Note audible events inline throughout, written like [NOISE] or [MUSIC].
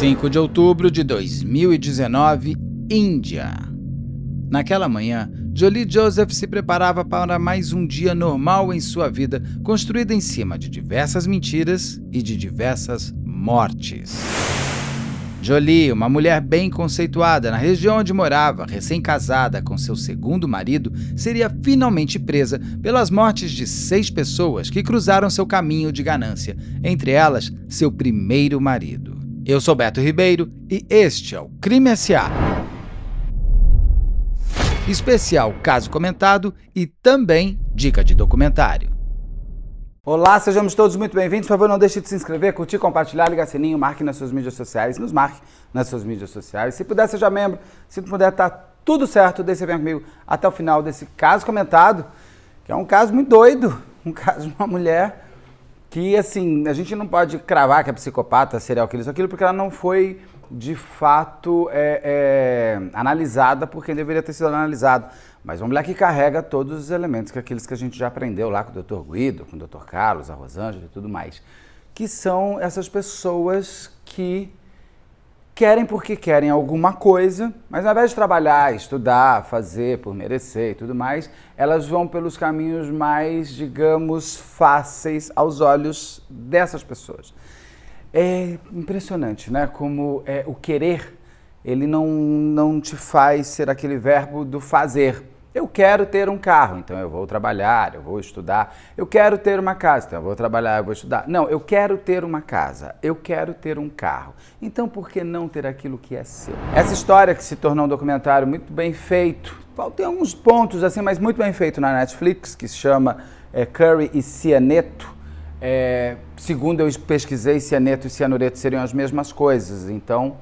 5 de outubro de 2019, Índia. Naquela manhã, Jolie Joseph se preparava para mais um dia normal em sua vida, construída em cima de diversas mentiras e de diversas mortes. Jolie, uma mulher bem conceituada na região onde morava, recém-casada com seu segundo marido, seria finalmente presa pelas mortes de seis pessoas que cruzaram seu caminho de ganância, entre elas seu primeiro marido. Eu sou Beto Ribeiro e este é o Crime SA. Especial caso comentado e também dica de documentário. Olá, sejamos todos muito bem-vindos. Por favor, não deixe de se inscrever, curtir, compartilhar, ligar sininho, marque nas suas mídias sociais, nos marque nas suas mídias sociais. Se puder, seja membro. Se puder, tá tudo certo. Deixe bem comigo até o final desse caso comentado, que é um caso muito doido. Um caso de uma mulher que assim, a gente não pode cravar que é psicopata, serial killer, isso, aquilo, porque ela não foi de fato é, é, analisada por quem deveria ter sido analisado. Mas uma mulher que carrega todos os elementos, que é aqueles que a gente já aprendeu lá com o Dr. Guido, com o Dr. Carlos, a Rosângela e tudo mais, que são essas pessoas que querem porque querem alguma coisa, mas ao invés de trabalhar, estudar, fazer por merecer e tudo mais, elas vão pelos caminhos mais, digamos, fáceis aos olhos dessas pessoas. É impressionante, né? Como é, o querer, ele não, não te faz ser aquele verbo do fazer eu quero ter um carro, então eu vou trabalhar, eu vou estudar. Eu quero ter uma casa, então eu vou trabalhar, eu vou estudar. Não, eu quero ter uma casa, eu quero ter um carro. Então por que não ter aquilo que é seu? Essa história que se tornou um documentário muito bem feito, tem alguns pontos assim, mas muito bem feito na Netflix, que se chama é, Curry e Cianeto. É, segundo eu pesquisei, cianeto e cianureto seriam as mesmas coisas, então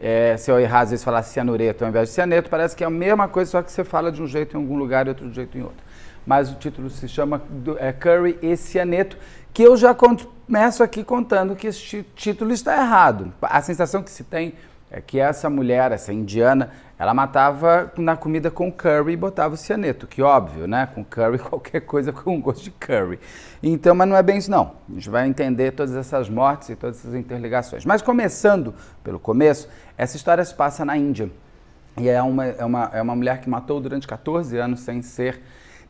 é, se eu errar, às vezes falar cianureto ao invés de cianeto, parece que é a mesma coisa, só que você fala de um jeito em algum lugar e outro jeito em outro. Mas o título se chama é, Curry e Cianeto, que eu já começo aqui contando que esse título está errado. A sensação que se tem é que essa mulher, essa indiana, ela matava na comida com curry e botava o cianeto, que óbvio, né? Com curry, [LAUGHS] qualquer coisa com gosto de curry. Então, mas não é bem isso não. A gente vai entender todas essas mortes e todas essas interligações. Mas começando pelo começo, essa história se passa na Índia. E é uma, é uma, é uma mulher que matou durante 14 anos sem ser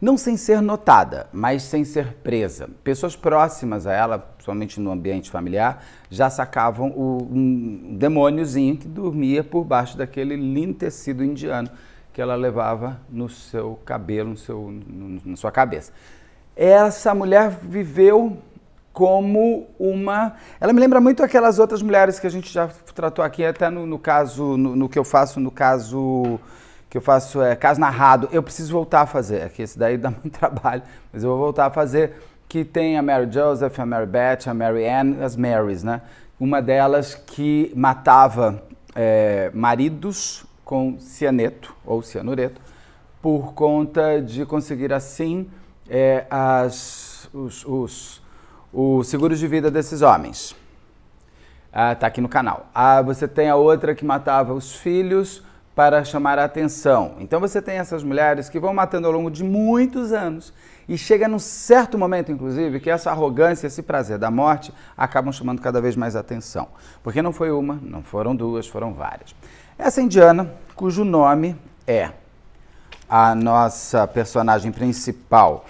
não sem ser notada, mas sem ser presa. Pessoas próximas a ela, principalmente no ambiente familiar, já sacavam o um demôniozinho que dormia por baixo daquele lindo tecido indiano que ela levava no seu cabelo, no seu, no, na sua cabeça. Essa mulher viveu como uma. Ela me lembra muito aquelas outras mulheres que a gente já tratou aqui, até no, no caso, no, no que eu faço no caso que eu faço é, caso narrado, eu preciso voltar a fazer, é que esse daí dá [LAUGHS] muito trabalho, mas eu vou voltar a fazer, que tem a Mary Joseph, a Mary Beth, a Mary Ann, as Marys, né? Uma delas que matava é, maridos com cianeto ou cianureto por conta de conseguir assim é, as, os, os, os seguros de vida desses homens. Ah, tá aqui no canal. Ah, você tem a outra que matava os filhos para chamar a atenção. Então você tem essas mulheres que vão matando ao longo de muitos anos e chega num certo momento, inclusive, que essa arrogância, esse prazer da morte acabam chamando cada vez mais atenção. Porque não foi uma, não foram duas, foram várias. Essa indiana, cujo nome é a nossa personagem principal.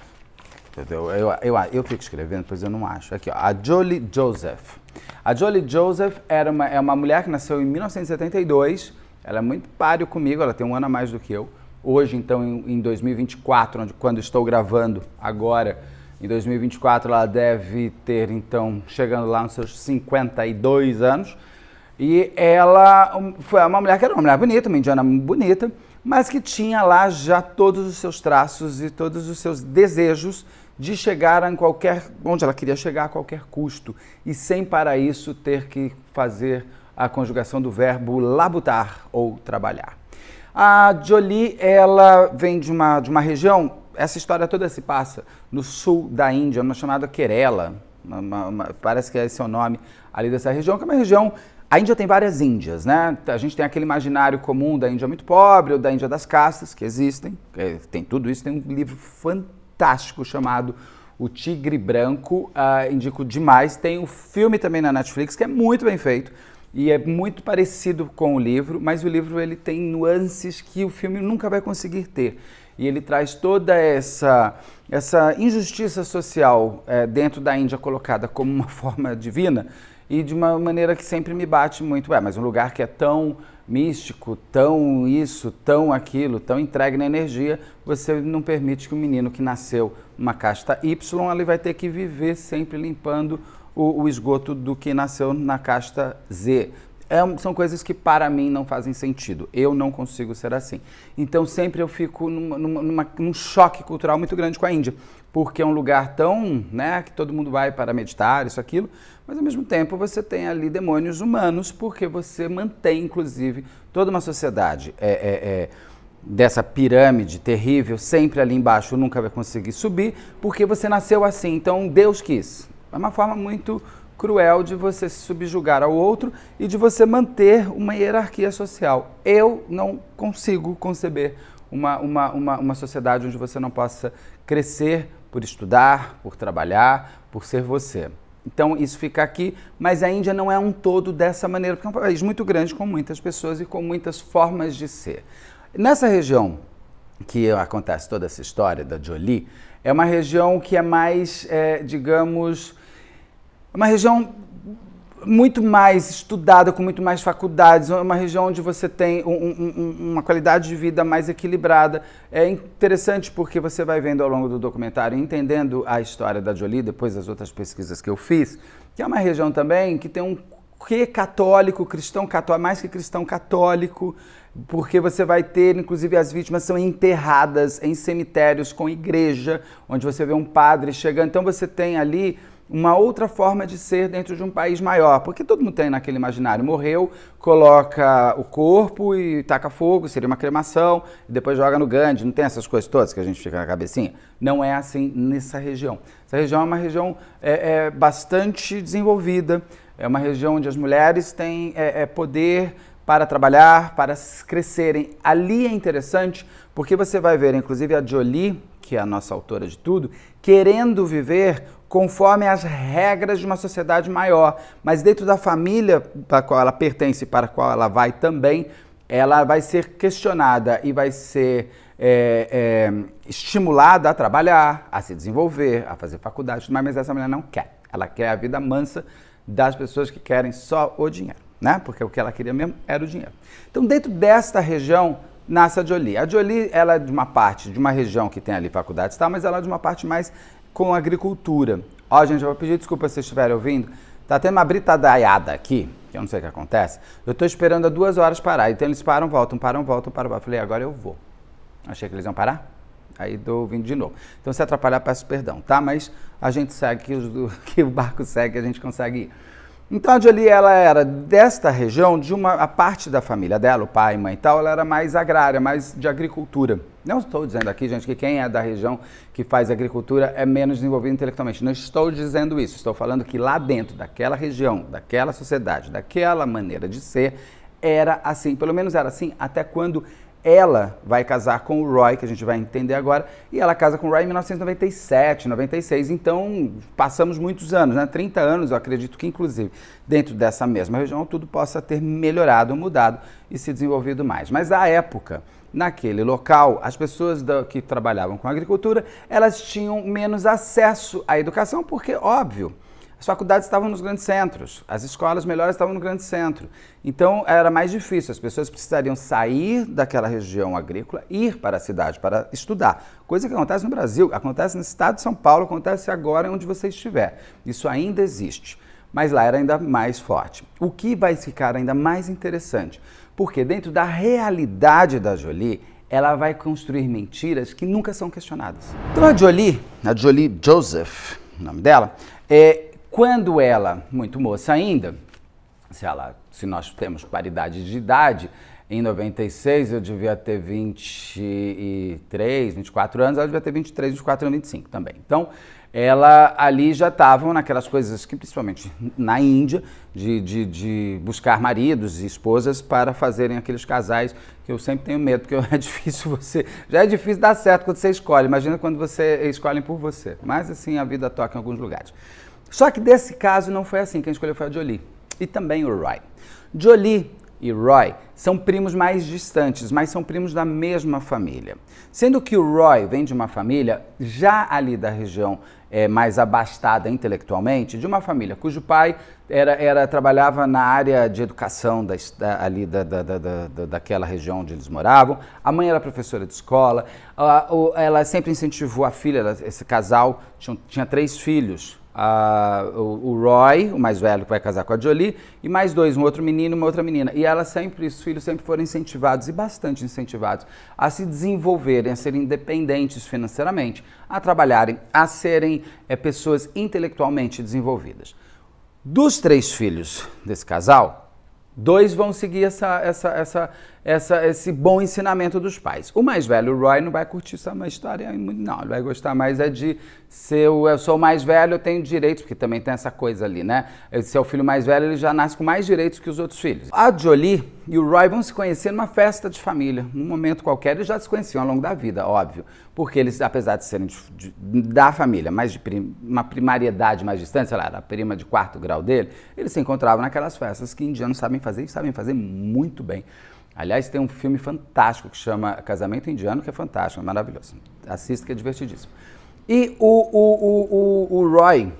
Eu, eu, eu, eu fico escrevendo, pois eu não acho. Aqui, ó, a Jolie Joseph. A Jolie Joseph era uma, é uma mulher que nasceu em 1972 ela é muito páreo comigo, ela tem um ano a mais do que eu. Hoje, então, em, 2024, onde, quando estou gravando agora, em 2024 ela deve ter, então, chegando lá nos seus 52 anos. E ela foi uma mulher que era uma mulher bonita, uma indiana bonita, mas que tinha lá já todos os seus traços e todos os seus desejos de chegar a qualquer onde ela queria chegar a qualquer custo e sem para isso ter que fazer a conjugação do verbo labutar ou trabalhar. A Jolie, ela vem de uma, de uma região, essa história toda se passa no sul da Índia, numa chamada Kerala, uma, uma, uma, parece que é esse o nome ali dessa região, que é uma região a Índia tem várias Índias, né? A gente tem aquele imaginário comum da Índia muito pobre ou da Índia das castas, que existem, tem tudo isso. Tem um livro fantástico chamado O Tigre Branco, uh, indico demais. Tem o um filme também na Netflix, que é muito bem feito, e é muito parecido com o livro, mas o livro ele tem nuances que o filme nunca vai conseguir ter. E ele traz toda essa, essa injustiça social é, dentro da Índia colocada como uma [LAUGHS] forma divina e de uma maneira que sempre me bate muito. É, mas um lugar que é tão místico, tão isso, tão aquilo, tão entregue na energia, você não permite que o menino que nasceu uma casta Y, ele vai ter que viver sempre limpando o, o esgoto do que nasceu na casta Z. É, são coisas que para mim não fazem sentido. Eu não consigo ser assim. Então sempre eu fico numa, numa, numa, num choque cultural muito grande com a Índia, porque é um lugar tão, né, que todo mundo vai para meditar, isso, aquilo, mas ao mesmo tempo você tem ali demônios humanos, porque você mantém, inclusive, toda uma sociedade é, é, é dessa pirâmide terrível sempre ali embaixo, nunca vai conseguir subir, porque você nasceu assim. Então Deus quis. É uma forma muito cruel de você se subjugar ao outro e de você manter uma hierarquia social. Eu não consigo conceber uma, uma, uma, uma sociedade onde você não possa crescer por estudar, por trabalhar, por ser você. Então isso fica aqui, mas a Índia não é um todo dessa maneira, porque é um país muito grande com muitas pessoas e com muitas formas de ser. Nessa região que acontece toda essa história da Jolie, é uma região que é mais, é, digamos, é uma região muito mais estudada, com muito mais faculdades, é uma região onde você tem um, um, uma qualidade de vida mais equilibrada. É interessante porque você vai vendo ao longo do documentário, entendendo a história da Jolie, depois das outras pesquisas que eu fiz, que é uma região também que tem um que católico, cristão católico, mais que cristão católico, porque você vai ter, inclusive, as vítimas são enterradas em cemitérios com igreja, onde você vê um padre chegando. Então você tem ali uma outra forma de ser dentro de um país maior, porque todo mundo tem naquele imaginário, morreu, coloca o corpo e taca fogo, seria uma cremação, e depois joga no Gandhi, não tem essas coisas todas que a gente fica na cabecinha? Não é assim nessa região. Essa região é uma região é, é bastante desenvolvida, é uma região onde as mulheres têm é, é poder para trabalhar, para crescerem. Ali é interessante porque você vai ver, inclusive, a Jolie, que é a nossa autora de tudo, querendo viver conforme as regras de uma sociedade maior. Mas dentro da família para a qual ela pertence e para a qual ela vai também, ela vai ser questionada e vai ser é, é, estimulada a trabalhar, a se desenvolver, a fazer faculdade, mas essa mulher não quer. Ela quer a vida mansa das pessoas que querem só o dinheiro, né? Porque o que ela queria mesmo era o dinheiro. Então, dentro desta região, nasce a Jolie. A Jolie, ela é de uma parte, de uma região que tem ali faculdades, tá? mas ela é de uma parte mais com a agricultura. Ó, gente, eu vou pedir desculpa se estiverem ouvindo. Tá tendo uma britadaiada aqui, que eu não sei o que acontece. Eu tô esperando há duas horas parar. Então eles param, voltam, param, voltam, param. Eu falei, agora eu vou. Achei que eles iam parar. Aí dou vindo de novo. Então se atrapalhar, peço perdão, tá? Mas a gente segue, que [LAUGHS] o barco segue, a gente consegue ir. Então a Jolie, ela era desta região, de uma a parte da família dela, o pai, mãe e tal, ela era mais agrária, mais de agricultura. Não estou dizendo aqui, gente, que quem é da região que faz agricultura é menos desenvolvido intelectualmente. Não estou dizendo isso. Estou falando que lá dentro daquela região, daquela sociedade, daquela maneira de ser, era assim. Pelo menos era assim até quando ela vai casar com o Roy, que a gente vai entender agora, e ela casa com o Roy em 1997, 96. Então, passamos muitos anos, né? 30 anos, eu acredito que, inclusive, dentro dessa mesma região, tudo possa ter melhorado, mudado e se desenvolvido mais. Mas, à época, naquele local, as pessoas da, que trabalhavam com agricultura, elas tinham menos acesso à educação, porque, óbvio, as faculdades estavam nos grandes centros, as escolas melhores estavam no grande centro. Então era mais difícil, as pessoas precisariam sair daquela região agrícola, ir para a cidade para estudar. Coisa que acontece no Brasil, acontece no estado de São Paulo, acontece agora onde você estiver. Isso ainda existe mas lá era ainda mais forte. O que vai ficar ainda mais interessante, porque dentro da realidade da Jolie, ela vai construir mentiras que nunca são questionadas. Então a Jolie, a Jolie Joseph, o nome dela, é, quando ela, muito moça ainda, se, ela, se nós temos paridade de idade, em 96 eu devia ter 23, 24 anos, ela devia ter 23, 24 anos, 25 também. Então, ela ali já estavam naquelas coisas que, principalmente na Índia, de, de, de, buscar maridos e esposas para fazerem aqueles casais que eu sempre tenho medo, porque [LAUGHS] é difícil você. Já é difícil dar certo quando você escolhe, imagina quando você escolhem por você. Mas assim, a vida toca em alguns lugares. Só que desse caso não foi assim, quem escolheu foi a Jolie e também o Roy. Jolie e Roy são primos mais distantes, mas são primos da mesma família. Sendo que o Roy vem de uma família já ali da região é, mais abastada intelectualmente, de uma família cujo pai era, era trabalhava na área de educação da, da ali da, da, da, daquela região onde eles moravam, a mãe era professora de escola, ela, ela sempre incentivou a filha, ela, esse casal tinha, tinha três filhos, a, o, o, Roy, o mais velho que vai casar com a Jolie, e mais dois, um outro menino e uma outra menina. E ela sempre, os filhos sempre foram incentivados, e bastante incentivados, a se desenvolverem, a serem independentes financeiramente, a trabalharem, a serem é, pessoas intelectualmente desenvolvidas. Dos três filhos desse casal, dois vão seguir essa, essa, essa, essa, esse bom ensinamento dos pais. O mais velho, o Roy, não vai curtir essa história não. Ele vai gostar mais é de ser eu, sou o mais velho, eu tenho direitos, porque também tem essa coisa ali, né? Se é o filho mais velho, ele já nasce com mais direitos que os outros filhos. A Jolie e o Roy vão se conhecer numa festa de família, num momento qualquer, eles já se conheciam ao longo da vida, óbvio. Porque eles, apesar de serem de, de, da família, mas de prim, uma primariedade mais distante, sei lá, era a prima de quarto grau dele, eles se encontravam naquelas festas que indianos sabem fazer e sabem fazer muito bem. Aliás, tem um filme fantástico que chama Casamento Indiano, que é fantástico, é maravilhoso. Assista que é divertidíssimo. E o, o, o, o, Roy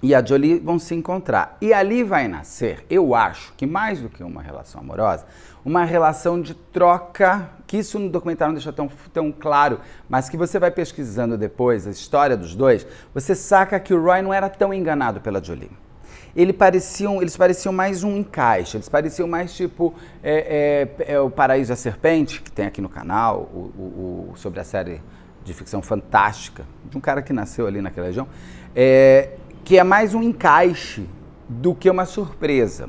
e a Jolie vão se encontrar. E ali vai nascer, eu acho, que mais do que uma relação amorosa, uma relação de troca, que isso no documentário não deixa tão, tão claro, mas que você vai pesquisando depois, a história dos dois, você saca que o Roy não era tão enganado pela Jolie ele pareciam, eles pareciam mais um encaixe, eles pareciam mais tipo é, é, é o Paraíso da Serpente, que tem aqui no canal, o, o, sobre a série de ficção fantástica, de um cara que nasceu ali naquela região, é, que é mais um encaixe do que uma surpresa.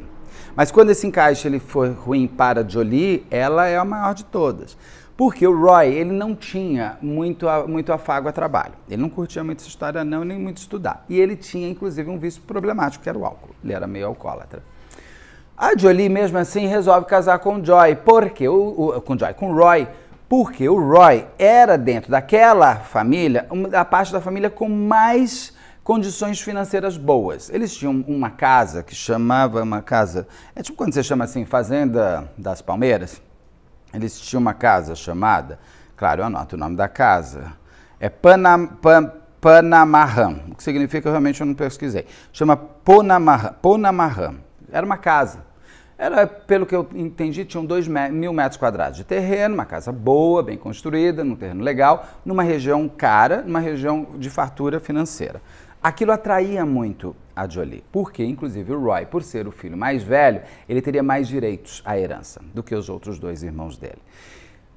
Mas quando esse encaixe ele for ruim para Jolie, ela é a maior de todas. Porque o Roy, ele não tinha muito, muito afago a trabalho. Ele não curtia muito essa história não, nem muito estudar. E ele tinha, inclusive, um vício problemático, que era o álcool. Ele era meio alcoólatra. A Jolie, mesmo assim, resolve casar com o Joy. Porque o, o, com Joy, com o Roy. Porque o Roy era, dentro daquela família, a parte da família com mais condições financeiras boas. Eles tinham uma casa que chamava uma casa. É tipo quando você chama assim, Fazenda das Palmeiras. Eles tinham uma casa chamada, claro, anoto o nome da casa, é Panam, Pan, Panamarram, o que significa realmente eu não pesquisei. Chama Ponamarram, Ponamarram. Era uma casa. Era, pelo que eu entendi, tinham 2 mil metros quadrados de terreno, uma casa boa, bem construída, num terreno legal, numa região cara, numa região de fartura financeira. Aquilo atraía muito a Jolie. Porque, inclusive, o Roy, por ser o filho mais velho, ele teria mais direitos à herança do que os outros dois irmãos dele.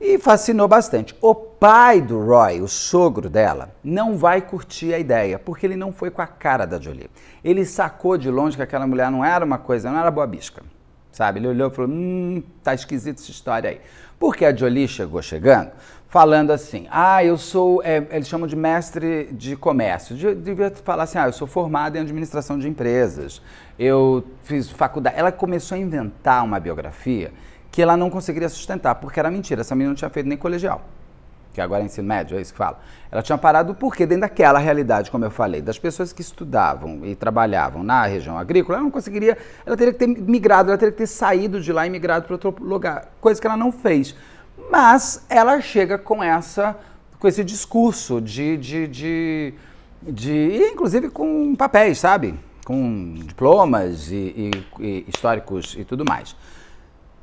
E fascinou bastante. O pai do Roy, o sogro dela, não vai curtir a ideia, porque ele não foi com a cara da Jolie. Ele sacou de longe que aquela mulher não era uma coisa, não era boa bisca. Sabe? Ele olhou e falou: hum, tá esquisito essa história aí. Porque a Jolie chegou chegando falando assim: ah, eu sou, é, eles chamam de mestre de comércio. De, devia falar assim: ah, eu sou formada em administração de empresas, eu fiz faculdade. Ela começou a inventar uma biografia que ela não conseguiria sustentar, porque era mentira, essa menina não tinha feito nem colegial. Que agora é ensino médio, é isso que fala. Ela tinha parado porque, dentro daquela realidade, como eu falei, das pessoas que estudavam e trabalhavam na região agrícola, ela não conseguiria, ela teria que ter migrado, ela teria que ter saído de lá e migrado para outro lugar, coisa que ela não fez. Mas ela chega com essa com esse discurso de, de, de, de, de inclusive com papéis, sabe? Com diplomas e, e, e históricos e tudo mais.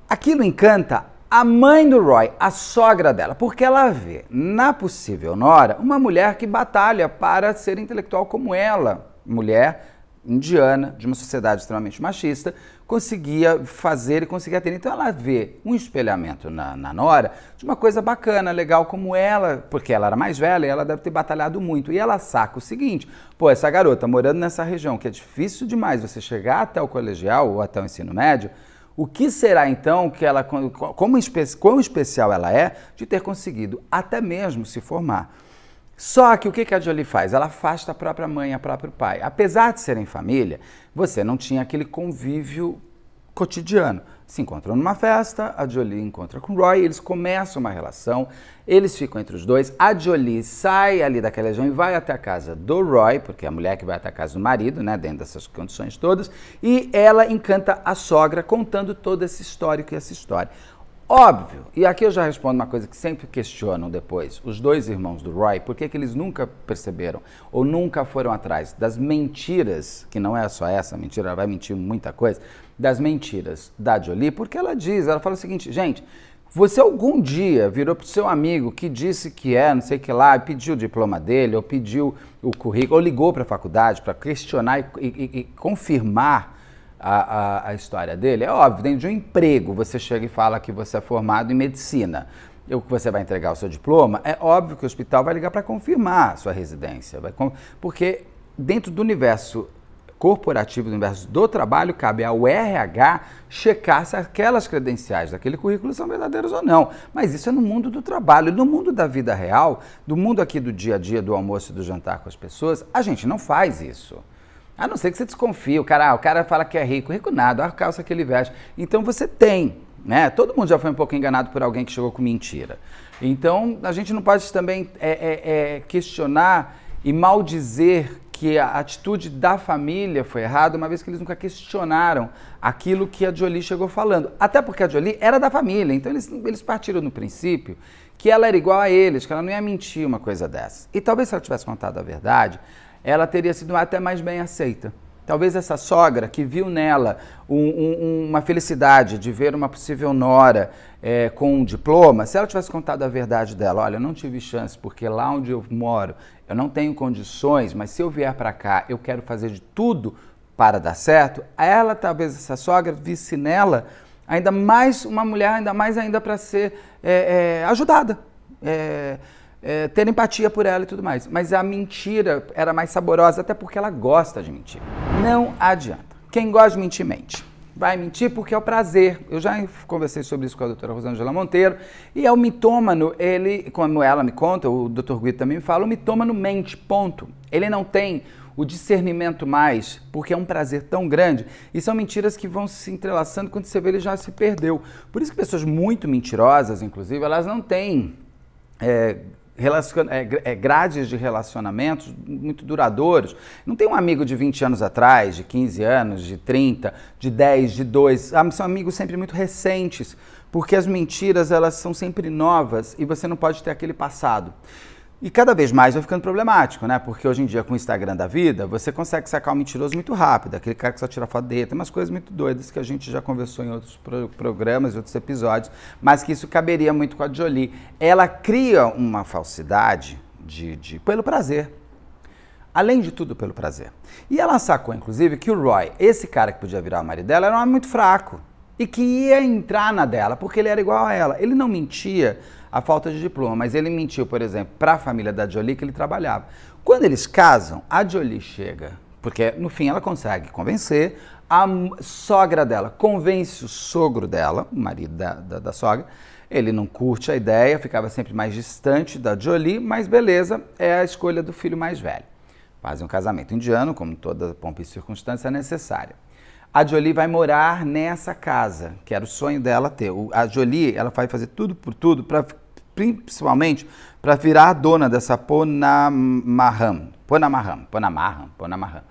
Aquilo encanta a mãe do Roy, a sogra dela, porque ela vê na possível nora uma mulher que batalha para ser intelectual como ela, mulher indiana, de uma sociedade extremamente machista, conseguia fazer e conseguia ter. Então ela vê um espelhamento na, na, Nora de uma coisa bacana, legal como ela, porque ela era mais velha e ela deve ter batalhado muito. E ela saca o seguinte: pô, essa garota morando nessa região que é difícil demais você chegar até o colegial ou até o ensino médio. O que será então que ela, como, quão especial ela é de ter conseguido até mesmo se formar? Só que o que a Jolie faz? Ela afasta a própria mãe, a próprio pai. Apesar de serem família, você não tinha aquele convívio cotidiano. Se encontram numa festa, a Jolie encontra com o Roy, eles começam uma relação, eles ficam entre os dois. A Jolie sai ali daquela região e vai até a casa do Roy, porque é a mulher que vai até a casa do marido, né, dentro dessas condições todas, e ela encanta a sogra contando todo esse histórico e essa história. Óbvio, e aqui eu já respondo uma coisa que sempre questionam depois, os dois irmãos do Roy, por que, que eles nunca perceberam ou nunca foram atrás das mentiras, que não é só essa mentira, ela vai mentir muita coisa, das mentiras da Jolie, porque ela diz, ela fala o seguinte, gente, você algum dia virou para o seu amigo que disse que é, não sei o que lá, pediu o diploma dele, ou pediu o currículo, ou ligou para a faculdade para questionar e, e, e confirmar a, a, a história dele? É óbvio, dentro de um emprego, você chega e fala que você é formado em medicina E que você vai entregar o seu diploma, é óbvio que o hospital vai ligar para confirmar a sua residência. porque dentro do universo corporativo, do universo do trabalho, cabe ao RH checar se aquelas credenciais daquele currículo são verdadeiras ou não. Mas isso é no mundo do trabalho. no mundo da vida real, do mundo aqui do dia a dia, do almoço e do jantar com as pessoas, a gente não faz isso. A não ser que você desconfie, o cara, ah, o cara fala que é rico, rico nada, a calça que ele veste. Então você tem, né? Todo mundo já foi um pouco enganado por alguém que chegou com mentira. Então a gente não pode também é, é, é, questionar e maldizer que a atitude da família foi errada, uma vez que eles nunca questionaram aquilo que a Jolie chegou falando. Até porque a Jolie era da família, então eles, eles partiram no princípio que ela era igual a eles, que ela não ia mentir uma coisa dessa. E talvez se ela tivesse contado a verdade, ela teria sido até mais bem aceita. Talvez essa sogra que viu nela um, um, uma felicidade de ver uma possível nora é, com um diploma, se ela tivesse contado a verdade dela, olha, eu não tive chance porque lá onde eu moro eu não tenho condições, mas se eu vier para cá eu quero fazer de tudo para dar certo, ela talvez essa sogra visse nela ainda mais uma mulher, ainda mais ainda para ser é, é, ajudada. É, é, ter empatia por ela e tudo mais. Mas a mentira era mais saborosa, até porque ela gosta de mentir. Não adianta. Quem gosta de mentir, mente. Vai mentir porque é o prazer. Eu já conversei sobre isso com a doutora Rosângela Monteiro. E é o mitômano, ele, como ela me conta, o doutor Guido também me fala, o mitômano mente, ponto. Ele não tem o discernimento mais, porque é um prazer tão grande. E são mentiras que vão se entrelaçando quando você vê ele já se perdeu. Por isso que pessoas muito mentirosas, inclusive, elas não têm é, relacion... É, é, grades de relacionamentos muito duradouros. Não tem um amigo de 20 anos atrás, de 15 anos, de 30, de 10, de 2. Ah, são amigos sempre muito recentes, porque as mentiras elas são sempre novas e você não pode ter aquele passado. E cada vez mais vai ficando problemático, né? Porque hoje em dia, com o Instagram da vida, você consegue sacar o um mentiroso muito rápido. Aquele cara que só tira foto dele. Tem umas coisas muito doidas que a gente já conversou em outros pro programas, outros episódios, mas que isso caberia muito com a Jolie. Ela cria uma falsidade de, de pelo prazer. Além de tudo, pelo prazer. E ela sacou, inclusive, que o Roy, esse cara que podia virar o marido dela, era um homem muito fraco e que ia entrar na dela, porque ele era igual a ela. Ele não mentia a falta de diploma. Mas ele mentiu, por exemplo, para a família da Jolie que ele trabalhava. Quando eles casam, a Jolie chega, porque no fim ela consegue convencer a sogra dela, convence o sogro dela, o marido da, da, da sogra. Ele não curte a ideia, ficava sempre mais distante da Jolie, mas beleza, é a escolha do filho mais velho. Fazem um casamento indiano, como toda pompa e circunstância é necessária. A Jolie vai morar nessa casa, que era o sonho dela ter. A Jolie, ela vai fazer tudo por tudo para principalmente para virar a dona dessa Ponamarram. Ponamarram, Ponamarram, Ponamarram.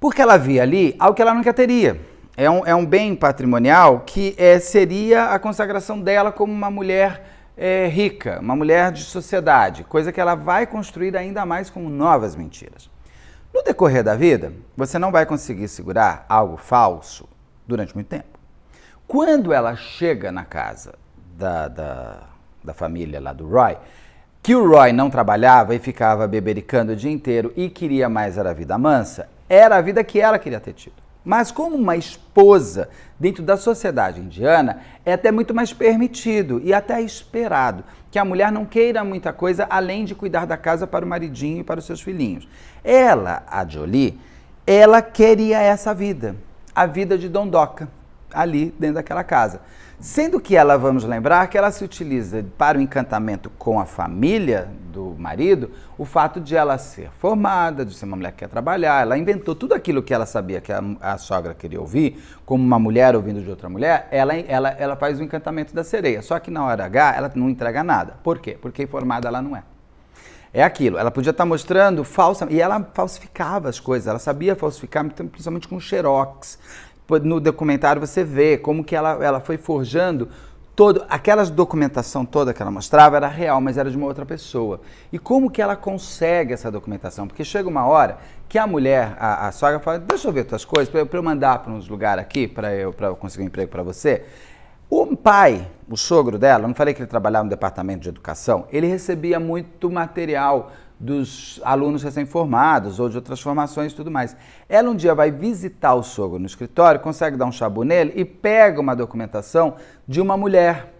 Porque ela via ali algo que ela nunca teria. É um, é um bem patrimonial que é, seria a consagração dela como uma mulher é, rica, uma mulher de sociedade, coisa que ela vai construir ainda mais com novas mentiras. No decorrer da vida, você não vai conseguir segurar algo falso durante muito tempo. Quando ela chega na casa da, da da família lá do Roy, que o Roy não trabalhava e ficava bebericando o dia inteiro e queria mais era a vida mansa, era a vida que ela queria ter tido. Mas como uma esposa dentro da sociedade indiana, é até muito mais permitido e até esperado que a mulher não queira muita coisa além de cuidar da casa para o maridinho e para os seus filhinhos. Ela, a Jolie, ela queria essa vida, a vida de Dondoca, ali dentro daquela casa. Sendo que ela, vamos lembrar, que ela se utiliza para o encantamento com a família do marido, o fato de ela ser formada, de ser uma mulher que quer trabalhar, ela inventou tudo aquilo que ela sabia que a, a sogra queria ouvir, como uma mulher ouvindo de outra mulher, ela, ela, ela faz o encantamento da sereia. Só que na hora H ela não entrega nada. Por quê? Porque formada ela não é. É aquilo, ela podia estar mostrando falsa, e ela falsificava as coisas, ela sabia falsificar, principalmente com xerox no documentário você vê como que ela, ela foi forjando todo aquela documentação toda que ela mostrava era real, mas era de uma outra pessoa. E como que ela consegue essa documentação? Porque chega uma hora que a mulher, a, a sogra fala: "Deixa eu ver tuas coisas para eu, eu, mandar para uns lugar aqui para eu para conseguir um emprego para você". O pai, o sogro dela, não falei que ele trabalhava no departamento de educação, ele recebia muito material dos alunos recém-formados ou de outras formações e tudo mais. Ela um dia vai visitar o sogro no escritório, consegue dar um chabu nele e pega uma documentação de uma mulher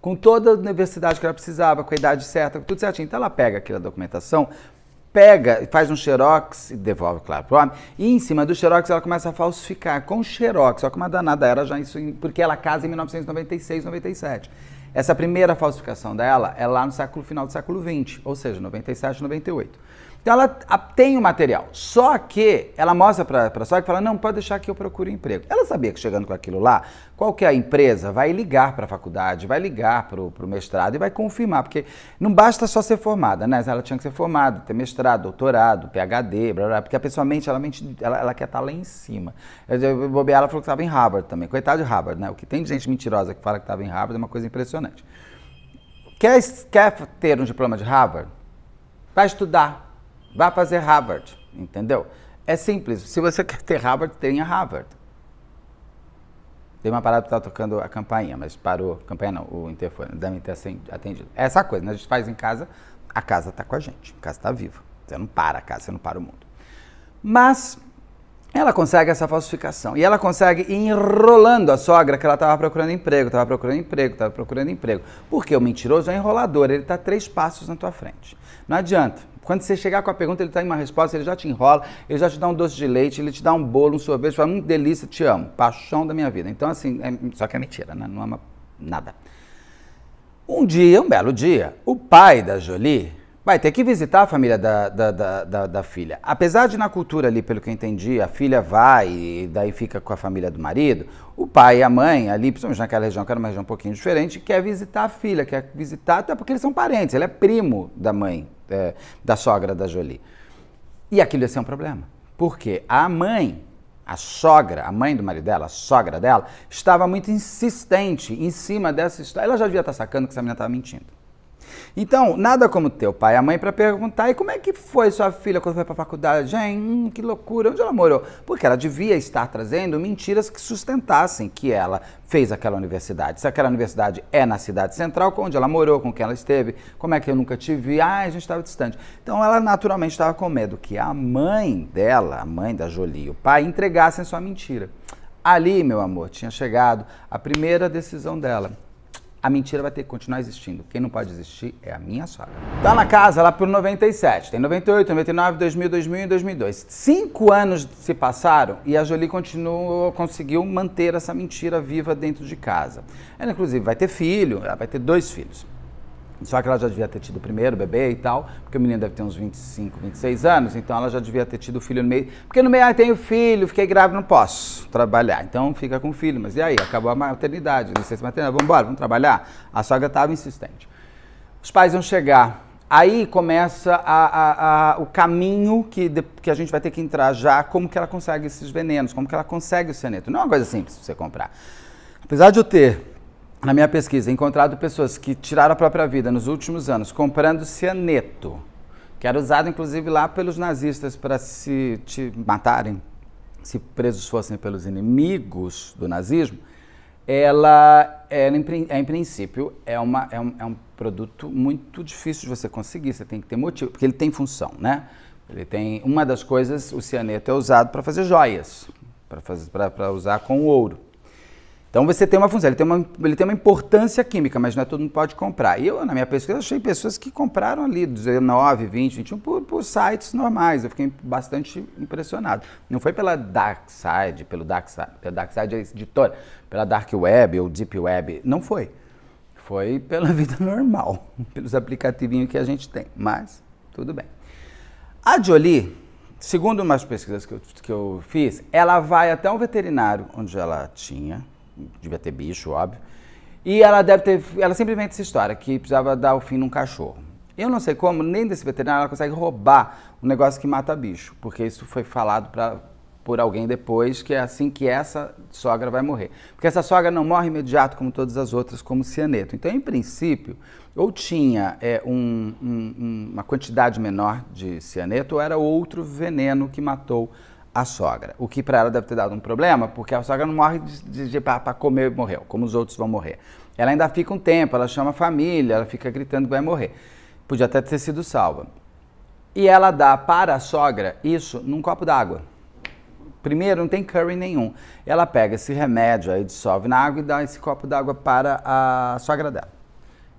com toda a universidade que ela precisava, com a idade certa, com tudo certinho. Então ela pega aquela documentação, pega, faz um xerox e devolve, claro, pro homem. E em cima do xerox ela começa a falsificar com xerox, só que uma danada era já isso, porque ela é casa em 1996, 97. Essa primeira falsificação dela é lá no século final do século XX, ou seja, 97, 98. Então ela tem o material, só que ela mostra para a sogra e fala, não, pode deixar que eu procure emprego. Ela sabia que chegando com aquilo lá, qualquer empresa vai ligar para a faculdade, vai ligar para o mestrado e vai confirmar, porque não basta só ser formada, né? Ela tinha que ser formada, ter mestrado, doutorado, PhD, blá, blá, porque a pessoa mente, ela, mente, ela, ela quer estar tá lá em cima. Eu, ela falou que estava em Harvard também, coitado de Harvard, né? O que tem de gente mentirosa que fala que estava em Harvard é uma coisa impressionante. Quer, quer ter um diploma de Harvard? Vai estudar Vá fazer Harvard, entendeu? É simples. Se você [LAUGHS] quer ter Harvard, tenha Harvard. Tem uma parada que está tocando a campainha, mas parou. Campainha não, o interfone. deve ter atendido. É essa coisa, né? A gente faz em casa, a casa está com a gente, a casa está viva. Você não para a casa, você não para o mundo. Mas ela consegue essa falsificação. E ela consegue enrolando a sogra que ela estava procurando emprego, estava procurando emprego, estava procurando emprego. Porque o mentiroso é enrolador, ele está três passos na tua frente. Não adianta. Quando você chegar com a pergunta, ele está em uma resposta, ele já te enrola, ele já te dá um doce de leite, ele te dá um bolo, um sorvete, fala, hum, delícia, te amo, paixão da minha vida. Então, assim, é, só que é mentira, né? Não ama nada. Um dia, um belo dia, o pai da Jolie Vai ter que visitar a família da, da, da, da, da filha. Apesar de na cultura ali, pelo que eu entendi, a filha vai e daí fica com a família do marido, o pai e a mãe ali, principalmente naquela região, que era uma região um pouquinho diferente, quer visitar a filha, quer visitar, até porque eles são parentes, ele é primo da mãe, é, da sogra da Jolie. E aquilo ia ser um problema. Porque a mãe, a sogra, a mãe do marido dela, a sogra dela, estava muito insistente em cima dessa história. Ela já devia estar tá sacando que essa menina estava mentindo. Então, nada como teu pai e a mãe para perguntar: e como é que foi sua filha quando foi para a faculdade? Gente, hum, que loucura, onde ela morou? Porque ela devia estar trazendo mentiras que sustentassem que ela fez aquela universidade. Se aquela universidade é na cidade central, onde ela morou, com quem ela esteve, como é que eu nunca te vi? Ah, a gente estava distante. Então, ela naturalmente estava com medo que a mãe dela, a mãe da Jolie e o pai, entregassem sua mentira. Ali, meu amor, tinha chegado a primeira decisão dela a mentira vai ter que continuar existindo. Quem não pode existir é a minha sogra. Tá na casa lá por 97, tem 98, 99, 2000, 2000 e 2002. Cinco anos se passaram e a Jolie continuou, conseguiu manter essa mentira viva dentro de casa. Ela, inclusive, vai ter filho, ela vai ter dois filhos. Só que ela já devia ter tido o primeiro bebê e tal, porque o menino deve ter uns 25, 26 anos, então ela já devia ter tido o filho no meio. Porque no meio, ah, tenho filho, fiquei grávida, não posso trabalhar. Então fica com o filho. Mas e aí? Acabou a maternidade, licença maternidade, vamos embora, vamos trabalhar? A sogra estava insistente. Os pais vão chegar. Aí começa a, a, a, o caminho que, que a gente vai ter que entrar já, como que ela consegue esses venenos, como que ela consegue o cianeto. Não é uma coisa simples de você comprar. Apesar de eu ter na minha pesquisa, encontrado pessoas que tiraram a própria vida nos últimos anos comprando cianeto, que era usado inclusive lá pelos nazistas para se matarem, se presos fossem pelos inimigos do nazismo, ela, ela em, em princípio é, uma, é, um, é um produto muito difícil de você conseguir, você tem que ter motivo, porque ele tem função, né? Ele tem uma das coisas, o cianeto é usado para fazer joias, para usar com ouro. Então você tem uma função, ele tem uma, ele tem uma importância química, mas não é todo mundo pode comprar. E eu, na minha pesquisa, achei pessoas que compraram ali 19, 20, 21 por, por sites normais. Eu fiquei bastante impressionado. Não foi pela Dark Side, pelo Dark Side, pela Dark Side editora, pela Dark Web ou Deep Web. Não foi. Foi pela [LAUGHS] vida normal, pelos aplicativinhos que a gente tem. Mas tudo bem. A Jolie segundo umas pesquisas que eu, que eu fiz, ela vai até um veterinário onde ela tinha devia ter bicho, óbvio. E ela deve ter, ela simplesmente essa história, que precisava dar o fim num cachorro. Eu não sei como, nem desse veterinário, ela consegue roubar um negócio que mata bicho, porque isso foi falado pra, por alguém depois, que é assim que essa sogra vai morrer. Porque essa sogra não morre imediato como todas as outras, como cianeto. Então, em princípio, ou tinha é, um, um, uma quantidade menor de cianeto, ou era outro veneno que matou a sogra. O que para ela deve ter dado um problema, porque a sogra não morre de, de, de para comer e morreu, como os outros vão morrer. Ela ainda fica um tempo, ela chama a família, ela fica gritando que vai morrer. Podia até ter sido salva. E ela dá para a sogra isso num copo d'água. Primeiro, não tem curry nenhum. Ela pega esse remédio aí, dissolve na água e dá esse copo d'água para a sogra dela.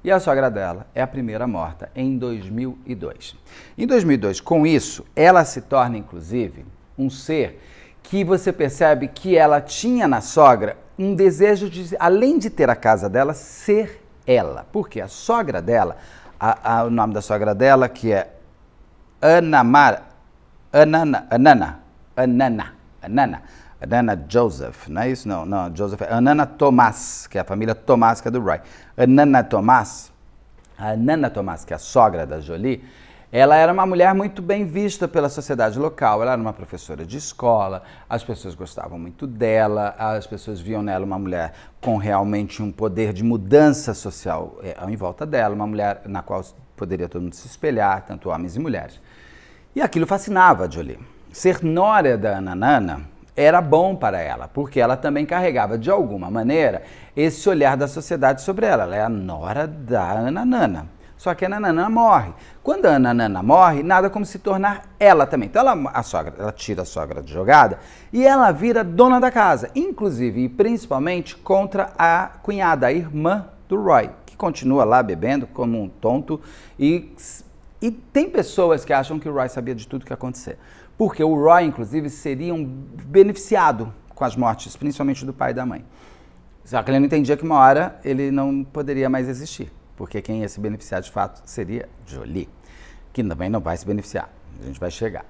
E a sogra dela é a primeira morta em 2002. Em 2002, com isso, ela se torna, inclusive, um ser, que você percebe que ela tinha na sogra um desejo de, além de ter a casa dela, ser ela. Porque a sogra dela, a, a, o nome da sogra dela, que é Anamara, Anana, Anana, Anana, Anana, Anana Joseph, não é isso? Não, não, Joseph é Anana Tomás, que é a família Tomás, que é do Roy. Anana Tomás, Anana Tomás, que é a sogra da Jolie, ela era uma mulher muito bem vista pela sociedade local. Ela era uma professora de escola, as pessoas gostavam muito dela, as pessoas viam nela uma mulher com realmente um poder de mudança social é, em volta dela, uma mulher na qual poderia todo mundo se espelhar, tanto homens e mulheres. E aquilo fascinava a Jolie. Ser nora da Ananana era bom para ela, porque ela também carregava de alguma maneira esse olhar da sociedade sobre ela. Ela é a nora da Ananana. Só que a nanana morre. Quando a nanana morre, nada como se tornar ela também. Então ela, a sogra, ela tira a sogra de jogada e ela vira dona da casa, inclusive e principalmente contra a cunhada, a irmã do Roy, que continua lá bebendo como um tonto e e tem pessoas que acham que o Roy sabia de tudo que ia acontecer. Porque o Roy, inclusive, seria um beneficiado com as mortes, principalmente do pai e da mãe. Só que ele não entendia que uma hora ele não poderia mais existir porque quem ia se beneficiar de fato seria Jolie, que também não vai se beneficiar. A gente vai chegar.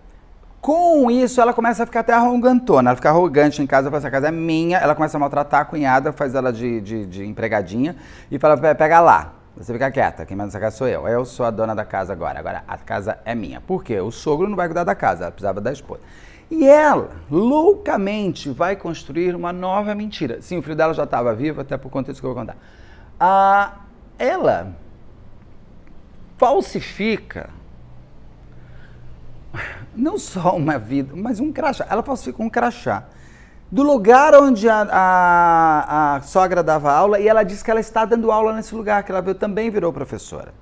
Com isso, ela começa a ficar até arrogantona. Ela fica arrogante em casa, fala, essa assim, casa é minha. Ela começa a maltratar a cunhada, faz ela de, de, de empregadinha e fala, pega lá. Você fica quieta, quem manda essa casa sou eu. Eu sou a dona da casa agora. Agora a casa é minha. Por quê? O sogro não vai cuidar da casa, ela precisava da esposa. E ela, loucamente, vai construir uma nova mentira. Sim, o filho dela já estava vivo, até por conta disso que eu vou contar. Ah, ela falsifica não só uma vida, mas um crachá. Ela falsifica um crachá. Do lugar onde a, a, a sogra dava aula, e ela diz que ela está dando aula nesse lugar, que ela viu também virou professora.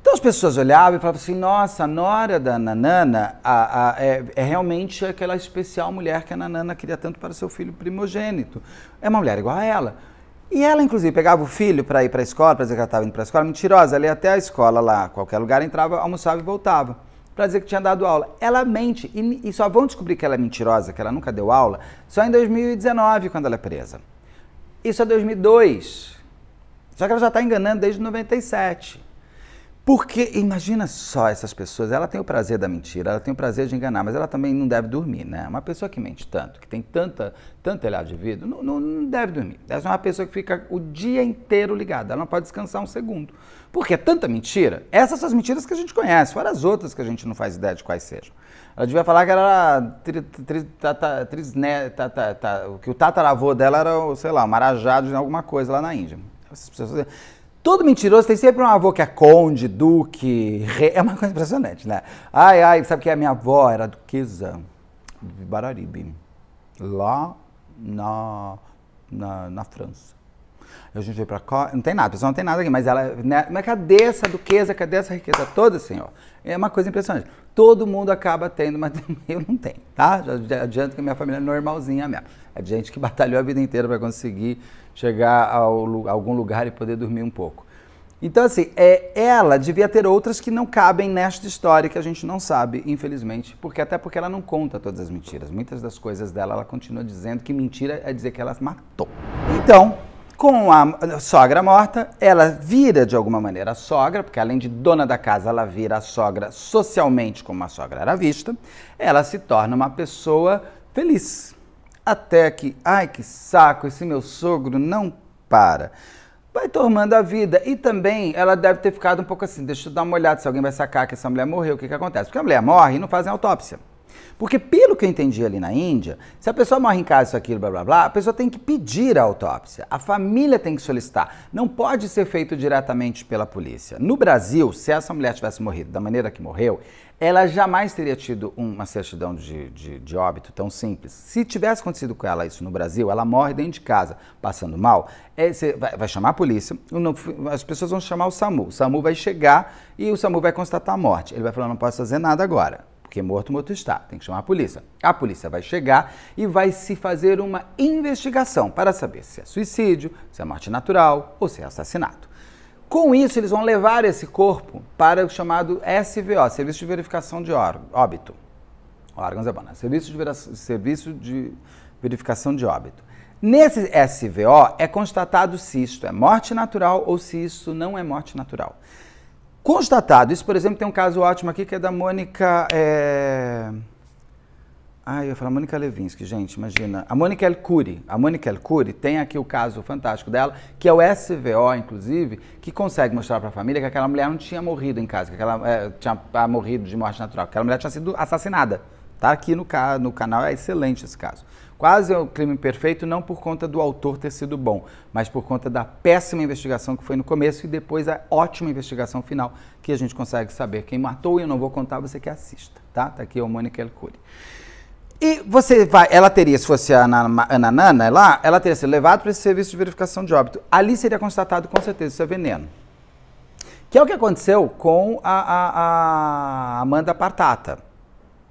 Então as pessoas olhavam e falavam assim: nossa, a nora da Nanana a, a, é, é, realmente aquela especial mulher que a Nanana queria tanto para seu filho primogênito. É uma mulher igual a ela. E ela, inclusive, pegava o filho para ir para a escola, para dizer que ela estava indo para a escola. Mentirosa, ela ia até a escola lá, qualquer lugar, entrava, almoçava e voltava. Para dizer que tinha dado aula. Ela mente. E, e só vão descobrir que ela é mentirosa, que ela nunca deu aula, só em 2019, quando ela é presa. Isso é 2002. Só que ela já está enganando desde 97. Porque, imagina só essas pessoas, ela tem o prazer da mentira, ela tem o prazer de enganar, mas ela também não deve dormir, né? Uma pessoa que mente tanto, que tem tanta, tanto telhado de vidro, não, não, não deve dormir. Essa é uma pessoa que fica o dia inteiro ligada, ela não pode descansar um segundo. Porque é tanta mentira, essas são as mentiras que a gente conhece, fora as outras que a gente não faz ideia de quais sejam. Ela devia falar que era que o tataravô dela era, sei lá, um marajá de alguma coisa lá na Índia. Essas pessoas Todo mentiroso tem sempre um avô que é conde, duque, rei. É uma coisa impressionante, né? Ai, ai, sabe que a minha avó era duquesa de Bararibe, lá na, na, na França. Eu, a gente veio pra cá, não tem nada, a pessoa não tem nada aqui, mas ela, né, mas cadê essa duquesa, cadê essa riqueza toda, senhor? É uma coisa impressionante. Todo mundo acaba tendo, mas [LAUGHS] eu não tenho, tá? Já adianto que minha família é normalzinha mesmo. É de gente que batalhou a vida inteira para conseguir chegar a algum lugar e poder dormir um pouco. Então, assim, é, ela devia ter outras que não cabem nesta história que a gente não sabe, infelizmente, porque até porque ela não conta todas as mentiras. Muitas das coisas dela, ela continua dizendo que mentira é dizer que ela matou. Então, com a sogra morta, ela vira de alguma maneira a sogra, porque além de dona da casa, ela vira a sogra socialmente como a sogra era vista. Ela se torna uma pessoa feliz, até que, ai que saco, esse meu sogro não para. Vai tomando a vida. E também ela deve ter ficado um pouco assim: deixa eu dar uma olhada se alguém vai sacar que essa mulher morreu, o que, que acontece? Porque a mulher morre e não fazem autópsia. Porque, pelo que eu entendi ali na Índia, se a pessoa morre em casa, isso, aquilo, blá blá blá, a pessoa tem que pedir a autópsia. A família tem que solicitar. Não pode ser feito diretamente pela polícia. No Brasil, se essa mulher tivesse morrido da maneira que morreu, ela jamais teria tido uma certidão de, de, de, óbito tão simples. Se tivesse acontecido com ela isso no Brasil, ela morre dentro de casa, passando mal, é, vai, vai, chamar a polícia, as pessoas vão chamar o SAMU. O SAMU vai chegar e o SAMU vai constatar a morte. Ele vai falar, não posso fazer nada agora. Porque morto, morto está. Tem que chamar a polícia. A polícia vai chegar e vai se fazer uma investigação para saber se é suicídio, se é morte natural ou se é assassinato. Com isso, eles vão levar esse corpo para o chamado SVO, Serviço de Verificação de Óbito. Órgãos é bom, né? Serviço de, Serviço de Verificação de Óbito. Nesse SVO é constatado se isto é morte natural ou se isso não é morte natural. Constatado, isso, por exemplo, tem um caso ótimo aqui que é da Mônica. É... Ah, eu ia falar Mônica Levinsky, gente, imagina. A Mônica El Cury. A Mônica El Cury tem aqui o caso fantástico dela, que é o SVO, inclusive, que consegue mostrar para a família que aquela mulher não tinha morrido em casa, que aquela é, tinha ah, morrido de morte natural, que aquela mulher tinha sido assassinada. Tá aqui no, ca no canal, é excelente esse caso. Quase é um crime perfeito, não por conta do autor ter sido bom, mas por conta da péssima investigação que foi no começo e depois a ótima investigação final, que a gente consegue saber quem matou e eu não vou contar, você que assista, tá? Tá aqui a é o Mônica El Cury. E você vai, ela teria, se fosse a Ananana é lá, ela teria sido levada para esse serviço de verificação de óbito. Ali seria constatado com certeza seu veneno. Que é o que aconteceu com a, a, a Amanda Partata.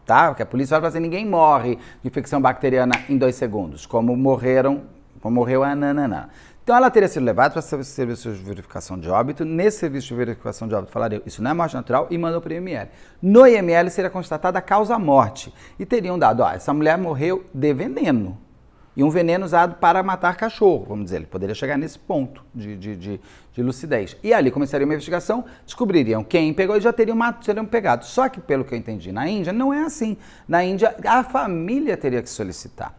Tá? Porque a polícia vai fazer? ninguém morre de infecção bacteriana em dois segundos, como morreram, como morreu a Ananana. Então ela teria sido levada para o serviço de verificação de óbito. Nesse serviço de verificação de óbito falaria isso não é morte natural e mandou para o IML. No IML seria constatada a causa-morte e teriam dado, ó, essa mulher morreu de veneno. E um veneno usado para matar cachorro, vamos dizer. Ele poderia chegar nesse ponto de, de, de, de lucidez. E ali começaria uma investigação, descobririam quem pegou e já teriam, teriam pegado. Só que, pelo que eu entendi, na Índia não é assim. Na Índia, a família teria que solicitar.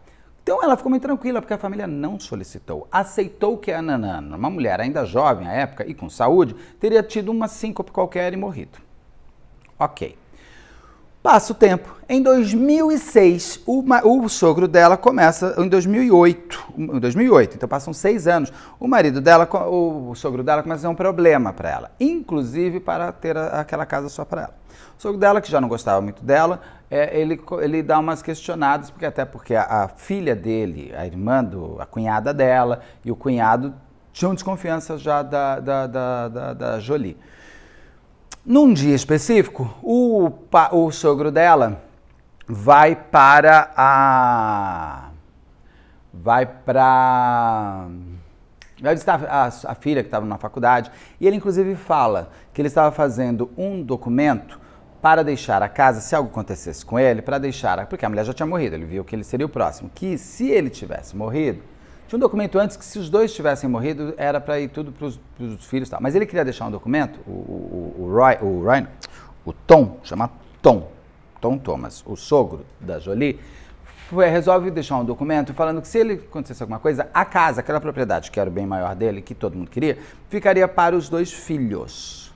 Então ela ficou muito tranquila porque a família não solicitou. Aceitou que a Nanana, uma mulher ainda jovem à época e com saúde, teria tido uma síncope qualquer e morrido. Ok. Passa o tempo. Em 2006, uma, o sogro dela começa. Em 2008, em 2008, então passam seis anos. O marido dela, o, o sogro dela, começa a ter um problema para ela, inclusive para ter a, aquela casa só para ela. O sogro dela, que já não gostava muito dela, é, ele, ele dá umas questionadas, porque até porque a, a, filha dele, a irmã, do, a cunhada dela e o cunhado tinham desconfiança já da, da, da, da, da Jolie. Num dia específico, o, o sogro dela vai para a. Vai para. Vai visitar a, a filha que estava na faculdade e ele, inclusive, fala que ele estava fazendo um documento para deixar a casa, se algo acontecesse com ele, para deixar, a, porque a mulher já tinha morrido, ele viu que ele seria o próximo, que se ele tivesse morrido, tinha um documento antes que se os dois tivessem morrido era para ir tudo para os filhos, tal. mas ele queria deixar um documento, o, o, o, Roy, o Ryan, o Tom, chama Tom, Tom Thomas, o sogro da Jolie, foi, resolve deixar um documento falando que se ele acontecesse alguma coisa, a casa, aquela propriedade que era o bem maior dele, que todo mundo queria, ficaria para os dois filhos.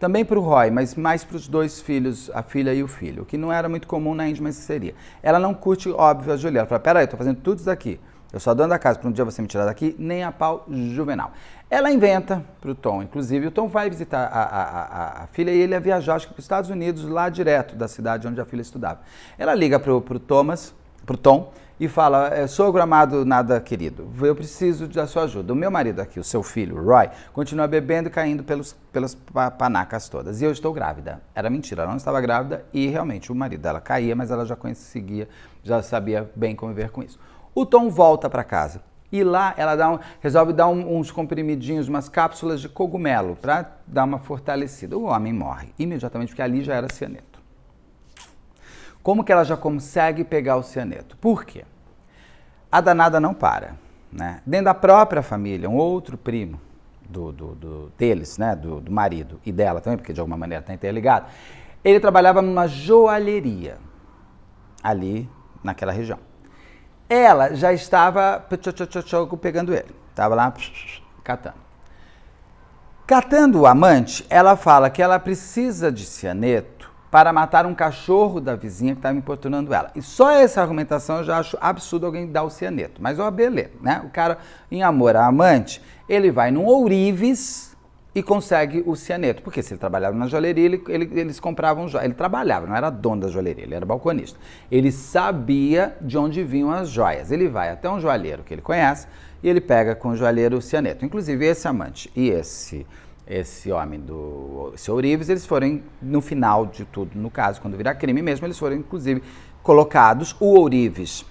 Também para o Roy, mas mais para os dois filhos, a filha e o filho, que não era muito comum na Índia, mas seria. Ela não curte, óbvio, a Juliana. Ela fala, peraí, eu estou fazendo tudo isso daqui. Eu sou a dona da casa, para um dia você me tirar daqui, nem a pau juvenal. Ela inventa para o Tom, inclusive. O Tom vai visitar a, a, a, a filha e ele ia viajar, acho que para os Estados Unidos, lá direto da cidade onde a filha estudava. Ela liga para o Thomas, para o Tom, e fala: é, Sogro amado, nada querido, eu preciso da sua ajuda. O meu marido aqui, o seu filho, Roy, continua bebendo e caindo pelos, pelas panacas todas. E eu estou grávida. Era mentira, ela não estava grávida e realmente o marido dela caía, mas ela já conseguia, já sabia bem conviver com isso. O Tom volta para casa. E lá ela um, resolve dar um, uns comprimidinhos, umas cápsulas de cogumelo para dar uma fortalecida. O homem morre imediatamente, porque ali já era cianeto. Como que ela já consegue pegar o cianeto? Por quê? A danada não para. Né? Dentro da própria família, um outro primo do, do, do deles, né? Do, do, marido e dela também, porque de alguma maneira está interligado, ele trabalhava numa joalheria ali naquela região. Ela já estava pegando ele, estava lá catando. Catando o amante, ela fala que ela precisa de cianeto para matar um cachorro da vizinha que tá estava importunando ela. E só essa argumentação eu já acho absurdo alguém dar o cianeto. Mas o beleza, né? O cara, em amor à amante, ele vai num ourives e consegue o cianeto. Porque se ele trabalhava na joalheria, ele, ele, eles compravam joias. Ele trabalhava, não era dono da joalheria, ele era balconista. Ele sabia de onde vinham as joias. Ele vai até um joalheiro que ele conhece e ele pega com o joalheiro o cianeto. Inclusive, esse amante e esse esse homem do seu Urives, eles foram, no final de tudo, no caso, quando virar crime mesmo, eles foram, inclusive, colocados, o Ourives,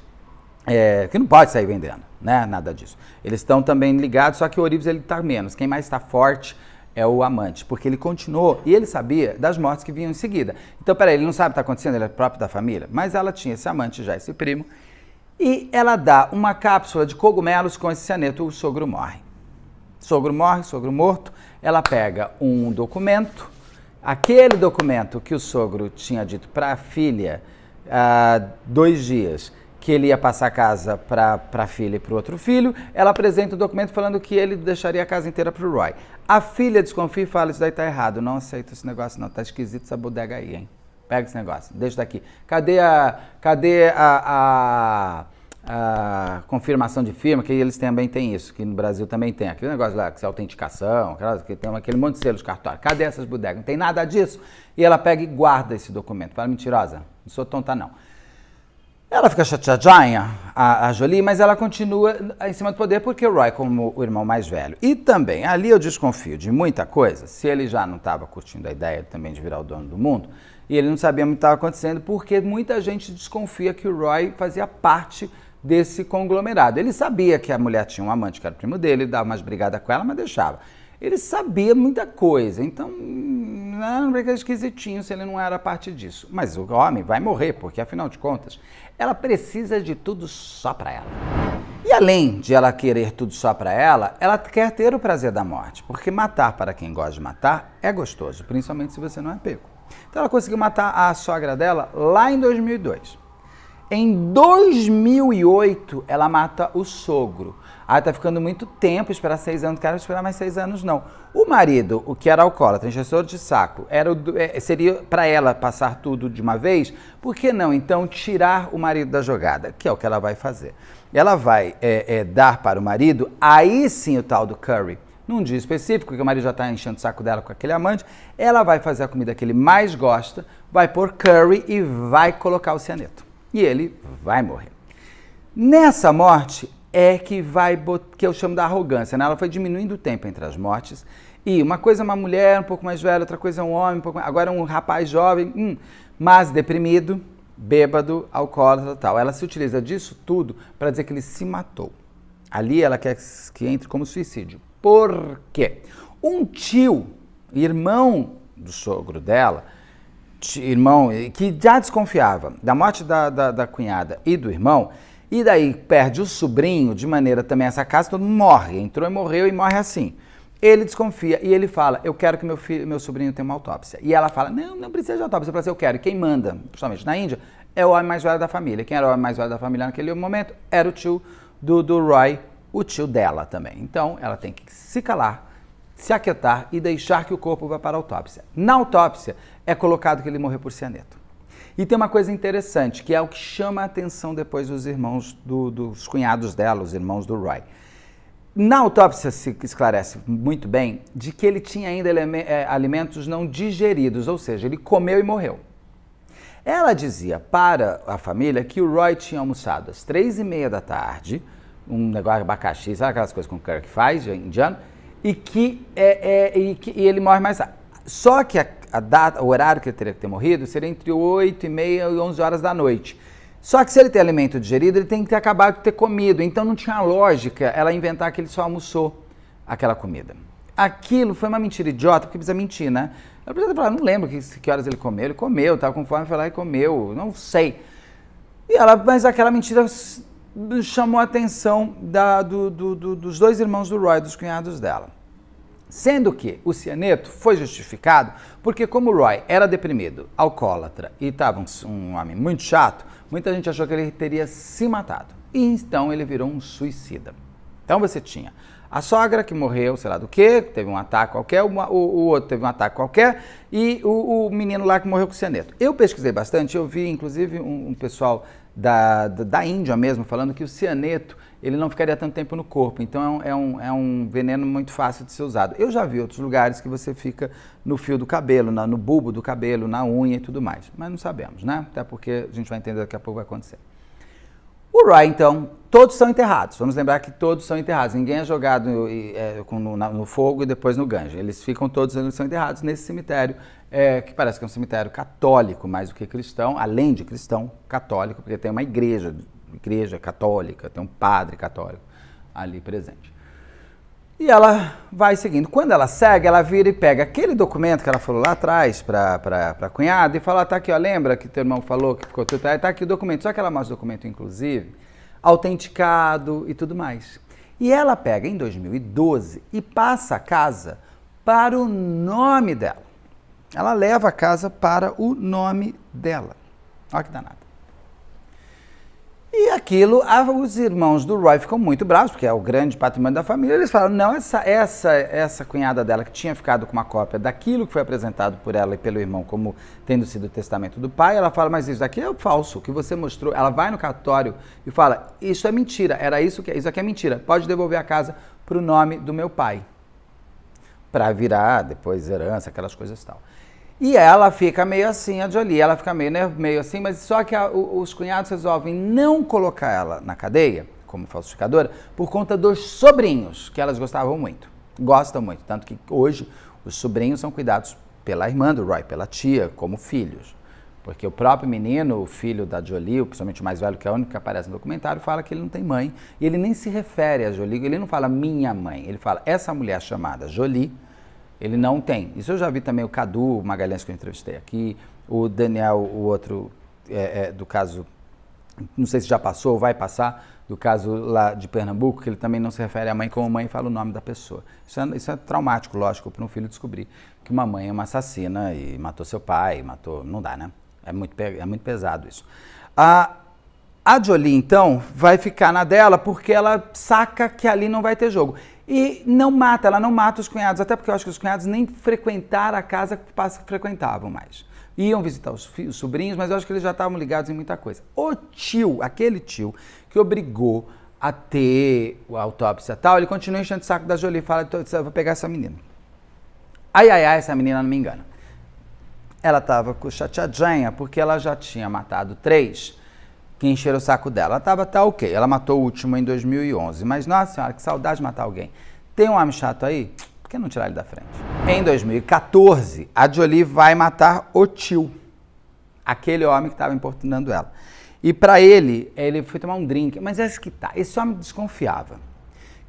é, que não pode sair vendendo, né? Nada disso. Eles estão também ligados, só que o Ourives ele tá menos. Quem mais está forte é o amante, porque ele continuou e ele sabia das mortes que vinham em seguida. Então, peraí, ele não sabe o que está acontecendo, ele é próprio da família, mas ela tinha esse amante já, esse primo, e ela dá uma cápsula de cogumelos com esse cianeto, o sogro morre. Sogro morre, sogro morto, ela pega um documento, aquele documento que o sogro tinha dito para a filha há ah, dois dias que ele ia passar a casa para a filha e para o outro filho, ela apresenta o documento falando que ele deixaria a casa inteira para o Roy. A filha desconfia e fala, isso daí tá errado, não aceito esse negócio não, tá esquisito essa bodega aí, hein? Pega esse negócio, deixa daqui. Cadê a... Cadê a... a a confirmação de firma, que eles também têm isso, que no Brasil também tem. Aquele negócio lá, que é autenticação, que tem aquele monte de selos cartório. Cadê essas bodegas? Não tem nada disso. E ela pega e guarda esse documento. Fala, mentirosa, não sou tonta não. Ela fica chateadinha, a, a Jolie, mas ela continua em cima do poder porque o Roy, como o irmão mais velho. E também, ali eu desconfio de muita coisa, se ele já não estava curtindo a ideia também de virar o dono do mundo, e ele não sabia muito o que estava acontecendo, porque muita gente desconfia que o Roy fazia parte desse conglomerado. Ele sabia que a mulher tinha um amante, que era primo dele, dava umas brigadas com ela, mas deixava. Ele sabia muita coisa, então não hum, é era esquisitinho se ele não era parte disso. Mas o homem vai morrer, porque afinal de contas, ela precisa de tudo só para ela. E além de ela querer tudo só para ela, ela quer ter o prazer da morte, porque matar para quem gosta de matar é gostoso, principalmente se você não é pego. Então ela conseguiu matar a sogra dela lá em 2002. Em 2008, ela mata o sogro. Ah, tá ficando muito tempo, esperar seis anos. Quero esperar mais seis anos, não. O marido, o que era alcoólatra, ingestor de saco, era o, é, seria para ela passar tudo de uma vez? Por que não, então, tirar o marido da jogada? Que é o que ela vai fazer. Ela vai é, é, dar para o marido, aí sim, o tal do curry. Num dia específico, que o marido já está enchendo o saco dela com aquele amante, ela vai fazer a comida que ele mais gosta, vai pôr curry e vai colocar o cianeto e ele vai morrer. Nessa morte é que vai, que eu chamo da arrogância, né? Ela foi diminuindo o tempo entre as mortes. E uma coisa é uma mulher um pouco mais velha, outra coisa é um homem, um pouco agora é um rapaz jovem, hum, mas deprimido, bêbado, alcoólatra tal. Ela se utiliza disso tudo para dizer que ele se matou. Ali ela quer que entre como suicídio. Por quê? Um tio, irmão do sogro dela, irmão, que já desconfiava da morte da, da, da, cunhada e do irmão, e daí perde o sobrinho de maneira também essa casa, todo mundo morre, entrou e morreu e morre assim. Ele desconfia e ele fala: Eu quero que meu, filho, meu sobrinho tenha uma autópsia. E ela fala: Não, não precisa de autópsia. Eu falo assim, Eu quero. E quem manda, principalmente na Índia, é o homem mais velho da família. Quem era o homem mais velho da família naquele momento era o tio do, do Roy, o tio dela também. Então ela tem que se calar, se aquietar e deixar que o corpo vá para a autópsia. Na autópsia, é colocado que ele morreu por cianeto. E tem uma coisa interessante, que é o que chama a atenção depois dos irmãos, do, dos cunhados dela, os irmãos do Roy. Na autópsia se esclarece muito bem de que ele tinha ainda é, alimentos não digeridos, ou seja, ele comeu e morreu. Ela dizia para a família que o Roy tinha almoçado às três e meia da tarde, um negócio de abacaxi, sabe aquelas coisas que o Kirk faz, indiano, e que, é, é, e que e ele morre mais tarde. Só que a a data, o horário que ele teria que ter morrido seria entre 8 e meia e 11 horas da noite. Só que se ele tem alimento digerido, ele tem que ter acabado de ter comido. Então não tinha lógica ela inventar que ele só almoçou aquela comida. Aquilo foi uma mentira idiota, porque precisa mentir, né? Ela precisa falar, não lembro que, que horas ele comeu. Ele comeu, estava com fome, foi lá e comeu, não sei. E ela, mas aquela mentira chamou a atenção da, do, do, do, dos dois irmãos do Roy, dos cunhados dela. Sendo que o cianeto foi justificado porque, como Roy era deprimido, alcoólatra e estava um, um, homem muito chato, muita gente achou que ele teria se matado. E então ele virou um suicida. Então você tinha a sogra que morreu, sei lá do que, teve um ataque qualquer, uma, o, o, outro teve um ataque qualquer, e o, o, menino lá que morreu com o cianeto. Eu pesquisei bastante, eu vi inclusive um, um pessoal da, da, da Índia mesmo falando que o cianeto ele não ficaria tanto tempo no corpo. Então é, é um, é um, veneno muito fácil de ser usado. Eu já vi outros lugares que você fica no fio do cabelo, na, no bulbo do cabelo, na unha e tudo mais. Mas não sabemos, né? Até porque a gente vai entender daqui a pouco vai acontecer. O Rai, então, todos são enterrados. Vamos lembrar que todos são enterrados. Ninguém é jogado é, no, no, fogo e depois no Ganja. Eles ficam todos, eles são enterrados nesse cemitério, é, que parece que é um cemitério católico mais do que cristão, além de cristão, católico, porque tem uma igreja igreja católica, tem um padre católico ali presente. E ela vai seguindo. Quando ela segue, ela vira e pega aquele documento que ela falou lá atrás para a cunhada e fala: tá aqui, ó, lembra que teu irmão falou que ficou tudo. Tá, tá aqui o documento. Só que ela mostra o documento, inclusive, autenticado e tudo mais. E ela pega em 2012 e passa a casa para o nome dela. Ela leva a casa para o nome dela. Olha que danada. E aquilo, os irmãos do Roy ficam muito bravos, porque é o grande patrimônio da família. Eles falam: não, essa, essa, essa cunhada dela que tinha ficado com uma cópia daquilo que foi apresentado por ela e pelo irmão como tendo sido o testamento do pai, ela fala: mas isso daqui é falso, o que você mostrou. Ela vai no cartório e fala: isso é mentira, era isso que isso aqui é mentira. Pode devolver a casa para o nome do meu pai, para virar depois herança, aquelas coisas e tal. E ela fica meio assim, a Jolie, ela fica meio, né, meio assim, mas só que a, os cunhados resolvem não colocar ela na cadeia, como falsificadora, por conta dos sobrinhos, que elas gostavam muito, gostam muito. Tanto que hoje os sobrinhos são cuidados pela irmã do Roy, pela tia, como filhos. Porque o próprio menino, o filho da Jolie, principalmente o mais velho, que é o único que aparece no documentário, fala que ele não tem mãe. E ele nem se refere a Jolie, ele não fala minha mãe, ele fala essa mulher chamada Jolie ele não tem. Isso eu já vi também o Cadu Magalhães que eu entrevistei aqui, o Daniel, o outro é, é, do caso, não sei se já passou ou vai passar, do caso lá de Pernambuco, que ele também não se refere à mãe como mãe e fala o nome da pessoa. Isso é, isso é traumático, lógico, para um filho descobrir que uma mãe é uma assassina e matou seu pai, matou. Não dá, né? É muito, é muito pesado isso. A, a Jolie, então, vai ficar na dela porque ela saca que ali não vai ter jogo. E não mata, ela não mata os cunhados, até porque eu acho que os cunhados nem frequentaram a casa que frequentavam mais. Iam visitar os, os sobrinhos, mas eu acho que eles já estavam ligados em muita coisa. O tio, aquele tio que obrigou a ter a autópsia tal, ele continua enchendo o saco da Jolie, fala, vou pegar essa menina. Ai, ai, ai, essa menina não me engana. Ela estava com chateadinha porque ela já tinha matado três que encheram o saco dela. Ela estava até ok, ela matou o último em 2011, mas nossa senhora, que saudade de matar alguém. Tem um homem chato aí? Por que não tirar ele da frente? Em 2014, a Jolie vai matar o tio, aquele homem que estava importunando ela. E para ele, ele foi tomar um drink, mas esse é que tá, esse homem desconfiava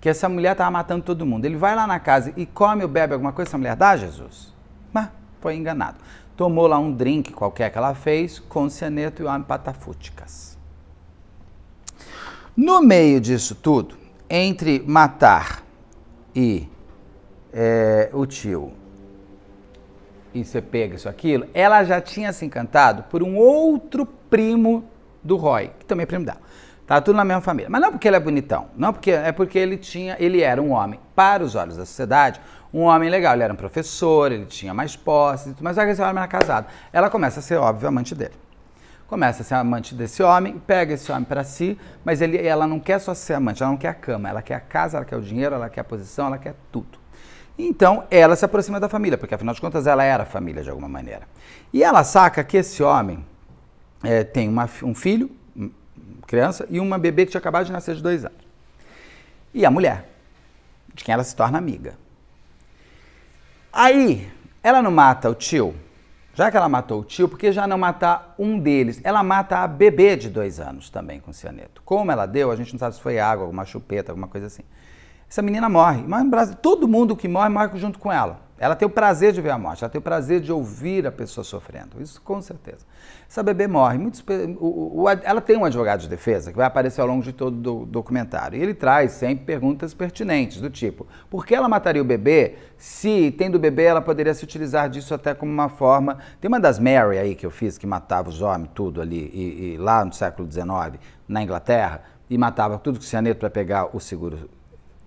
que essa mulher estava matando todo mundo. Ele vai lá na casa e come ou bebe alguma coisa, essa mulher dá, Jesus? Mas foi enganado. Tomou lá um drink qualquer que ela fez com cianeto e homem patafúticas. No meio disso tudo, entre matar e é, o tio e você pega isso aquilo, ela já tinha se encantado por um outro primo do Roy, que também é primo dela. Tá tudo na mesma família. Mas não porque ele é bonitão, não porque é porque ele tinha, ele era um homem para os olhos da sociedade, um homem legal, ele era um professor, ele tinha mais posses, mas olha que esse homem era casado. Ela começa a ser óbvio amante dele começa a ser amante desse homem, pega esse homem para si, mas ele, ela não quer só ser amante, ela não quer a cama, ela quer a casa, ela quer o dinheiro, ela quer a posição, ela quer tudo. Então ela se aproxima da família, porque afinal de contas ela era família de alguma maneira. E ela saca que esse homem é, tem uma, um filho, hum, criança, e uma bebê que tinha acabado de nascer de dois anos. E a mulher, de quem ela se torna amiga. Aí ela não mata o tio já que ela matou o tio, por que já não matar um deles? Ela mata a bebê de dois anos também com cianeto. Como ela deu, a gente não sabe se foi água, alguma chupeta, alguma coisa assim. Essa menina morre. Mas no Brasil, todo mundo que morre, morre junto com ela. Ela tem o prazer de ver a morte, ela tem o prazer de ouvir a pessoa sofrendo. Isso com certeza. Essa bebê morre. Muitos, o, o, ela tem um advogado de defesa que vai aparecer ao longo de todo o documentário. E ele traz sempre perguntas pertinentes, do tipo: por que ela mataria o bebê se, tendo o bebê, ela poderia se utilizar disso até como uma forma. Tem uma das Mary aí que eu fiz, que matava os homens, tudo ali, e, e lá no século XIX, na Inglaterra, e matava tudo que o cianeto para pegar o seguro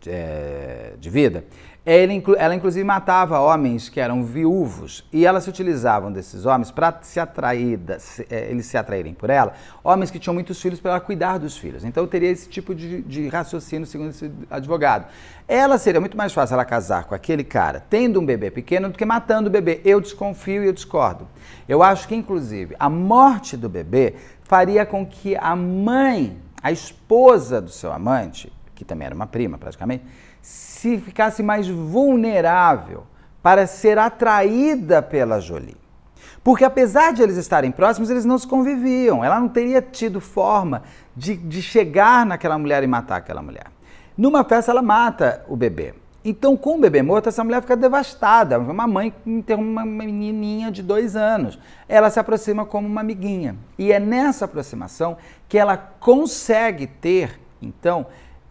é, de vida. Ela, inclu ela, inclusive matava homens que eram viúvos e elas se utilizavam desses homens para se atraída, se, é, eles se atraírem por ela, homens que tinham muitos filhos para ela cuidar dos filhos. Então teria esse tipo de, de, raciocínio segundo esse advogado. Ela seria muito mais fácil ela casar com aquele cara tendo um bebê pequeno do que matando o bebê. Eu desconfio e eu discordo. Eu acho que inclusive a morte do bebê faria com que a mãe, a esposa do seu amante, que também era uma prima praticamente se ficasse mais vulnerável para ser atraída pela Jolie. Porque apesar de eles estarem próximos, eles não se conviviam. Ela não teria tido forma de, de chegar naquela mulher e matar aquela mulher. Numa festa, ela mata o bebê. Então, com o bebê morto, essa mulher fica devastada. É uma mãe tem uma menininha de dois anos. Ela se aproxima como uma amiguinha. E é nessa aproximação que ela consegue ter, então,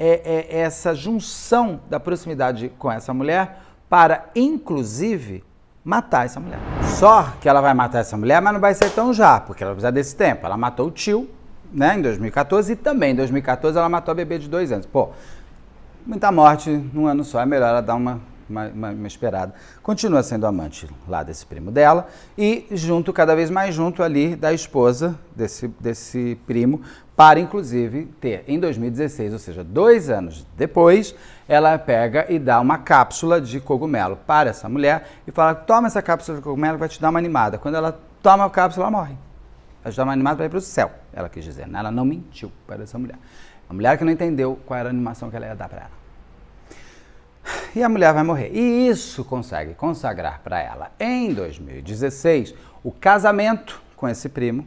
é, é essa junção da proximidade com essa mulher para, inclusive, matar essa mulher. Só que ela vai matar essa mulher, mas não vai ser tão já, porque ela precisa desse tempo. Ela matou o tio, né, em 2014, e também em 2014 ela matou a bebê de dois anos. Pô, muita morte num ano só, é melhor ela dar uma uma, mais, esperada, continua sendo amante lá desse primo dela e junto, cada vez mais junto ali da esposa desse, desse primo, para inclusive ter em 2016, ou seja, dois anos depois, ela pega e dá uma cápsula de cogumelo para essa mulher e fala: toma essa cápsula de cogumelo que vai te dar uma animada. Quando ela toma a cápsula, ela morre. Ela te dá uma animada para ir para o céu, ela quis dizer. Né? Ela não mentiu para essa mulher. A mulher que não entendeu qual era a animação que ela ia dar para ela e a mulher vai morrer. E isso consegue consagrar para ela, em 2016, o casamento com esse primo.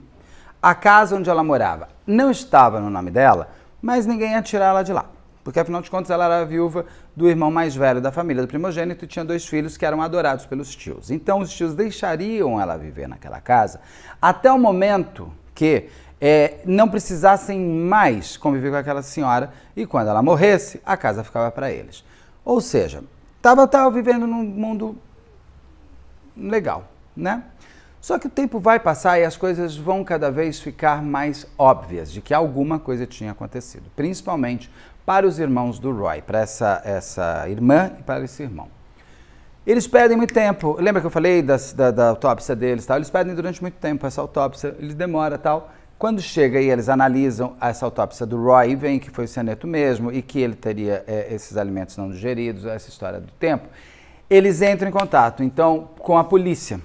A casa onde ela morava não estava no nome dela, mas ninguém ia tirar ela de lá. Porque afinal de contas ela era viúva do irmão mais velho da família, do primogênito, e tinha dois filhos que eram adorados pelos tios. Então os tios deixariam ela viver naquela casa até o momento que é, não precisassem mais conviver com aquela senhora e quando ela morresse, a casa ficava para eles. Ou seja, estava tava vivendo num mundo legal, né? Só que o tempo vai passar e as coisas vão cada vez ficar mais óbvias de que alguma coisa tinha acontecido, principalmente para os irmãos do Roy, para essa, essa irmã e para esse irmão. Eles perdem muito tempo. Lembra que eu falei das, da, da, autópsia deles? Tal? Eles perdem durante muito tempo essa autópsia, ele demora tal. Quando chega e eles analisam essa autópsia do Roy e veem que foi o cianeto mesmo e que ele teria é, esses alimentos não digeridos, essa história do tempo, eles entram em contato, então, com a polícia,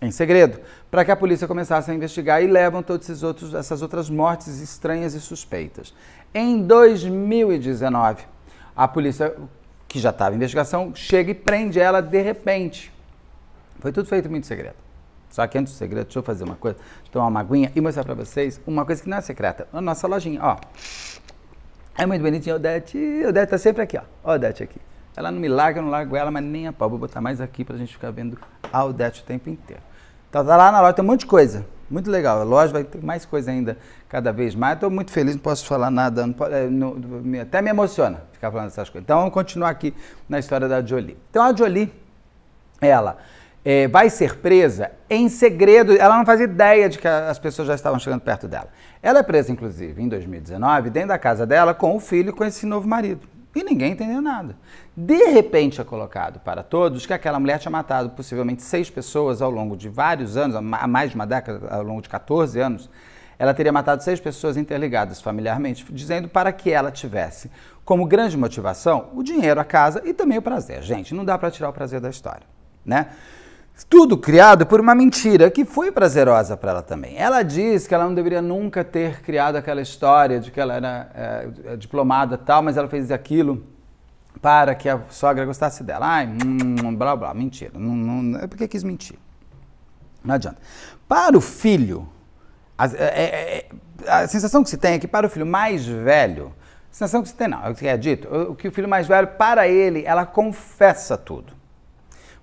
em segredo, para que a polícia começasse a investigar e levam todas outros, essas outras mortes estranhas e suspeitas. Em 2019, a polícia, que já estava em investigação, chega e prende ela de repente. Foi tudo feito muito segredo. Só que antes do segredo, deixa eu fazer uma coisa, tomar uma aguinha e mostrar para vocês uma coisa que não é secreta. A nossa lojinha, ó. É muito bonitinha, Odete. Odete tá sempre aqui, ó. Odete aqui. Ela não me larga, eu não largo ela, mas nem a pau. Vou botar mais aqui pra gente ficar vendo a Odete o tempo inteiro. Então tá lá na loja, tem um monte de coisa. Muito legal. A loja vai ter mais coisa ainda, cada vez mais. Estou muito feliz, não posso falar nada. Não, não, eh, não, até me emociona ficar falando essas coisas. Então vamos continuar aqui na história da Jolie. Então a Jolie, ela é, vai ser presa em segredo. Ela não faz ideia de que as pessoas já estavam chegando perto dela. Ela é presa, inclusive, em 2019, dentro da casa dela, com o filho com esse novo marido. E ninguém entendeu nada. De repente é colocado para todos que aquela mulher tinha matado possivelmente seis pessoas ao longo de vários anos, há mais de uma década, ao longo de 14 anos. Ela teria matado seis pessoas interligadas familiarmente, dizendo para que ela tivesse como grande motivação o dinheiro, a casa e também o prazer. Gente, não dá para tirar o prazer da história, né? Tudo criado por uma mentira que foi prazerosa para ela também. Ela diz que ela não deveria nunca ter criado aquela história de que ela era é, diplomada tal, mas ela fez aquilo para que a sogra gostasse dela. Ai, hum, blá blá, mentira. Não, não, é porque quis mentir. Não adianta. Para o filho, a, a, a, a, sensação que se tem é que para o filho mais velho, a sensação que se tem não, é o que é dito, o que o filho mais velho, para ele, ela confessa tudo.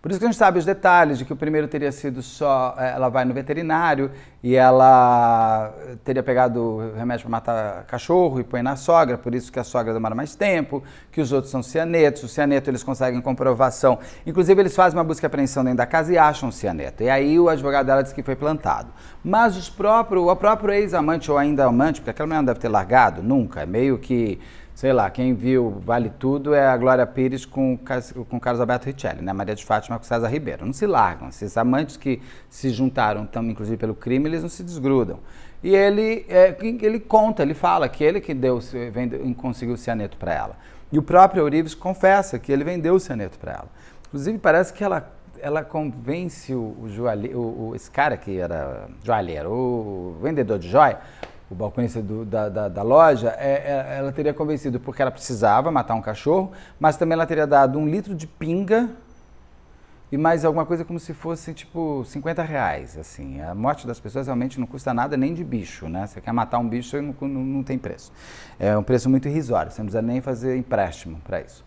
Por isso que a gente sabe os detalhes de que o primeiro teria sido só. É, ela vai no veterinário e ela teria pegado remédio para matar cachorro e põe na sogra, por isso que a sogra demora mais tempo, que os outros são cianetos. O cianeto eles conseguem comprovação. Inclusive, eles fazem uma busca e apreensão dentro da casa e acham o cianeto. E aí o advogado dela diz que foi plantado. Mas os próprios, o próprio ex-amante ou ainda amante, porque aquela mulher não deve ter largado nunca, é meio que sei lá, quem viu Vale Tudo é a Glória Pires com, com Carlos Alberto Richelli, né? Maria de Fátima com César Ribeiro. Não se largam. Esses amantes que se juntaram, tão, inclusive pelo crime, eles não se desgrudam. E ele, é, ele conta, ele fala que ele que deu, vendeu, conseguiu o cianeto para ela. E o próprio Ourives confessa que ele vendeu o cianeto para ela. Inclusive, parece que ela, ela convence o, o, joalhe, o, o esse cara que era joalheiro, o vendedor de joia, o balconista do, da, da, da, loja, é, é, ela teria convencido porque ela precisava matar um cachorro, mas também ela teria dado um litro de pinga e mais alguma coisa como se fosse tipo 50 reais. Assim. A morte das pessoas realmente não custa nada nem de bicho, né? Você quer matar um bicho não, não, não tem preço. É um preço muito irrisório, você não precisa nem fazer empréstimo para isso.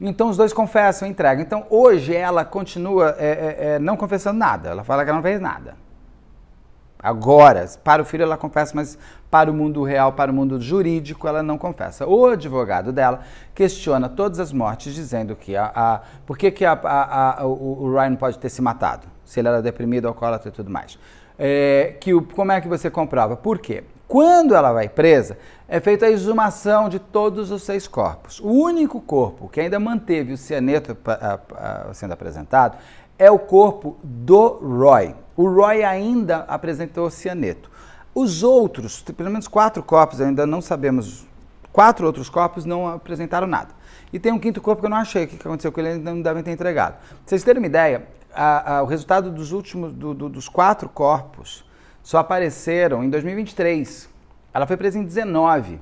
Então os dois confessam, entregam. Então hoje ela continua é, é, é não confessando nada, ela fala que ela não fez nada agora, para o filho ela confessa, mas para o mundo real, para o mundo jurídico, ela não confessa. O advogado dela questiona todas as mortes, dizendo que a, a por que, que a, a, o, o Ryan pode ter se matado, se ele era deprimido, alcoólatra e tudo mais. É, que o, como é que você comprova? Por quê? Quando ela vai presa, é feita a exumação de todos os seis corpos. O único corpo que ainda manteve o cianeto sendo apresentado é o corpo do Roy. O Roy ainda apresentou cianeto. Os outros, pelo menos quatro corpos, ainda não sabemos, quatro outros corpos não apresentaram nada. E tem um quinto corpo que eu não achei, o que aconteceu com ele, ainda não devem ter entregado. Pra vocês terem uma ideia, a, a, o resultado dos últimos, do, do, dos quatro corpos, só apareceram em 2023. Ela foi presa em 19.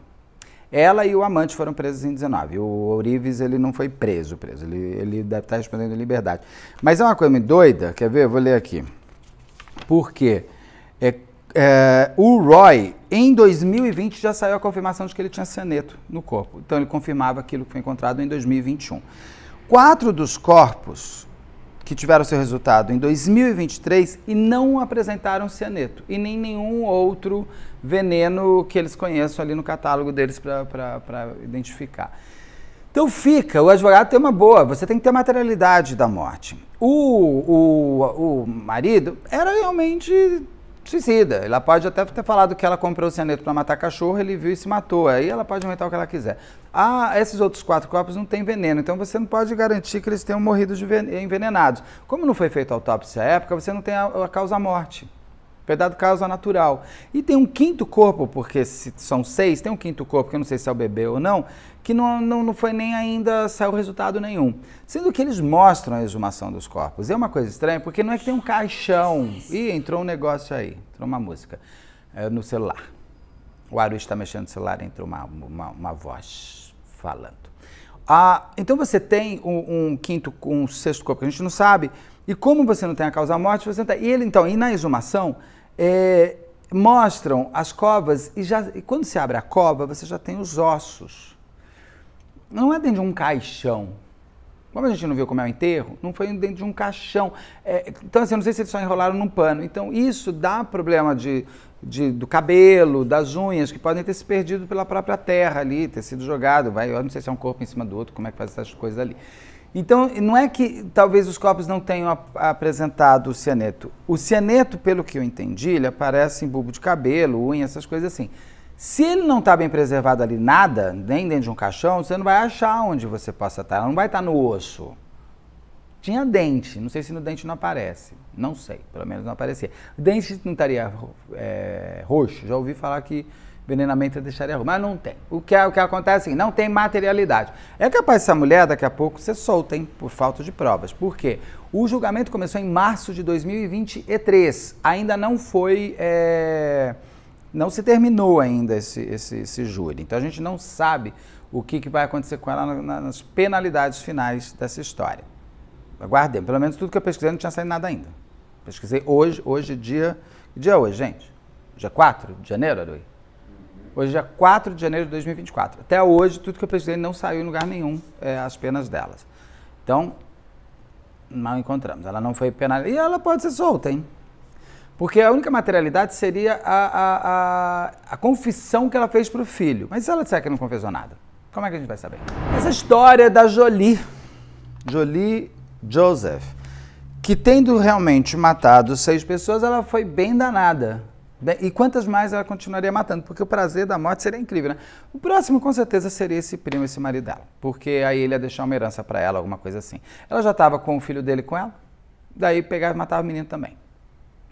Ela e o amante foram presos em 19. O Ourives, ele não foi preso, preso. Ele, ele deve estar respondendo em liberdade. Mas é uma coisa meio doida, quer ver? Eu vou ler aqui. Porque é, é, o Roy, em 2020, já saiu a confirmação de que ele tinha cianeto no corpo. Então ele confirmava aquilo que foi encontrado em 2021. Quatro dos corpos que tiveram seu resultado em 2023 e não apresentaram cianeto e nem nenhum outro veneno que eles conheçam ali no catálogo deles para identificar. Então fica, o advogado tem uma boa, você tem que ter a materialidade da morte. O, o, o marido era realmente suicida. Ela pode até ter falado que ela comprou o cianeto para matar cachorro, ele viu e se matou. Aí ela pode inventar o que ela quiser. Ah, esses outros quatro corpos não têm veneno, então você não pode garantir que eles tenham morrido envenenados. Como não foi feita autópsia à época, você não tem a, a causa morte. Pedado causa é natural. E tem um quinto corpo, porque são seis, tem um quinto corpo, que eu não sei se é o bebê ou não, que não, não, não foi nem ainda, saiu resultado nenhum. Sendo que eles mostram a exumação dos corpos. E é uma coisa estranha, porque não é que tem um caixão. e entrou um negócio aí, entrou uma música é, no celular. O Aru está mexendo no celular, entrou uma, uma, uma voz falando. Ah, então você tem um, um, quinto, um sexto corpo que a gente não sabe, e como você não tem a causa morte, você não tem. E ele, então, e na exumação, é, mostram as covas e já e quando se abre a cova, você já tem os ossos. Não é dentro de um caixão. Como a gente não viu como é o enterro, não foi dentro de um caixão. É, então, assim, eu não sei se eles só enrolaram num pano. Então, isso dá problema de, de, do cabelo, das unhas, que podem ter se perdido pela própria terra ali, ter sido jogado. Vai, eu não sei se é um corpo em cima do outro, como é que faz essas coisas ali. Então, não é que talvez os corpos não tenham ap apresentado o cianeto. O cianeto, pelo que eu entendi, ele aparece em bulbo de cabelo, unha, essas coisas assim. Se ele não está bem preservado ali, nada, nem dentro de um caixão, você não vai achar onde você possa estar. Tá. Ela não vai estar tá no osso. Tinha dente, não sei se no dente não aparece. Não sei, pelo menos não aparecia. Dente não estaria é, roxo, já ouvi falar que Envenenamento é deixar erro, mas não tem. O que, é, o que acontece é assim, não tem materialidade. É capaz essa mulher daqui a pouco ser solta, hein? Por falta de provas. Por quê? O julgamento começou em março de 2023. Ainda não foi. É... Não se terminou ainda esse, esse, esse, júri. Então a gente não sabe o que, que vai acontecer com ela nas penalidades finais dessa história. Aguardem. Pelo menos tudo que eu pesquisei não tinha saído nada ainda. Pesquisei hoje, hoje, dia. Que dia é hoje, gente? Dia 4 de janeiro, Arui? Hoje é 4 de janeiro de 2024. Até hoje, tudo que eu pesquisei não saiu em lugar nenhum é, as penas delas. Então, não encontramos. Ela não foi penalizada. E ela pode ser solta, hein? Porque a única materialidade seria a, a, a, a confissão que ela fez para o filho. Mas se ela disser que não confessou nada, como é que a gente vai saber? Essa história da Jolie, Jolie Joseph, que tendo realmente matado seis pessoas, ela foi bem danada. Né? E quantas mais ela continuaria matando? Porque o prazer da morte seria incrível, né? O próximo, com certeza, seria esse primo, esse marido dela. Porque aí ele ia deixar uma herança para ela, alguma coisa assim. Ela já estava com o filho dele com ela, daí pegava e matava o menino também.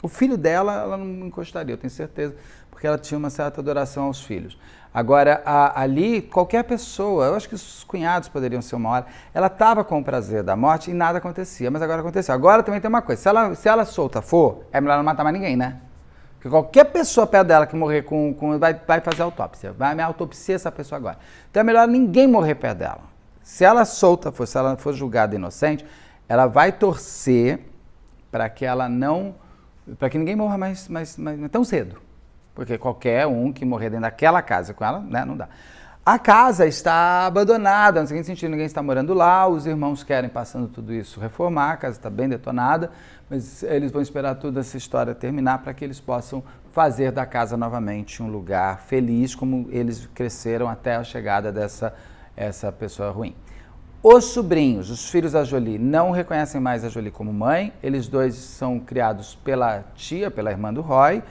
O filho dela, ela não encostaria, eu tenho certeza, porque ela tinha uma certa adoração aos filhos. Agora, a, ali, qualquer pessoa, eu acho que os cunhados poderiam ser uma hora, ela estava com o prazer da morte e nada acontecia, mas agora aconteceu. Agora também tem uma coisa, se ela, se ela solta for, é melhor não matar mais ninguém, né? Porque qualquer pessoa perto dela que morrer com, com vai, vai fazer autópsia, vai me autopsia essa pessoa agora. Então é melhor ninguém morrer perto dela. Se ela é solta, se ela for julgada inocente, ela vai torcer para que ela não, para que ninguém morra mais, mais, mais, mais tão cedo. Porque qualquer um que morrer dentro daquela casa com ela, né, não dá. A casa está abandonada, no seguinte sentido, ninguém está morando lá, os irmãos querem, passando tudo isso, reformar, a casa está bem detonada, mas eles vão esperar toda essa história terminar para que eles possam fazer da casa novamente um lugar feliz, como eles cresceram até a chegada dessa essa pessoa ruim. Os sobrinhos, os filhos da Jolie, não reconhecem mais a Jolie como mãe, eles dois são criados pela tia, pela irmã do Roy,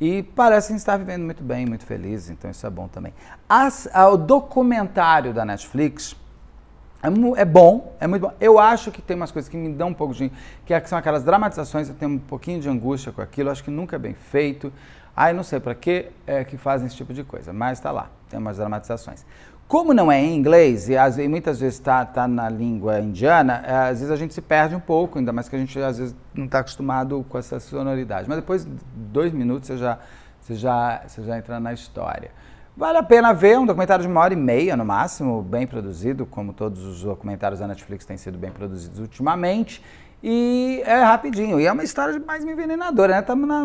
e parecem estar vivendo muito bem, muito felizes, então isso é bom também. As, o documentário da Netflix é, é, bom, é muito bom. Eu acho que tem umas coisas que me dão um pouco de. É, que são aquelas dramatizações, eu tenho um pouquinho de angústia com aquilo, acho que nunca é bem feito. Ai, não sei para que é, que fazem esse tipo de coisa, mas está lá, tem umas dramatizações. Como não é em inglês, e, às, vezes muitas vezes está tá na língua indiana, é, às vezes a gente se perde um pouco, ainda mais que a gente às vezes não está acostumado com essa sonoridade. Mas depois de dois minutos você já, você, já, você já entra na história. Vale a pena ver um documentário de uma hora e meia no máximo, bem produzido, como todos os documentários da Netflix têm sido bem produzidos ultimamente. E é rapidinho. E é uma história mais envenenadora, né? Tá na,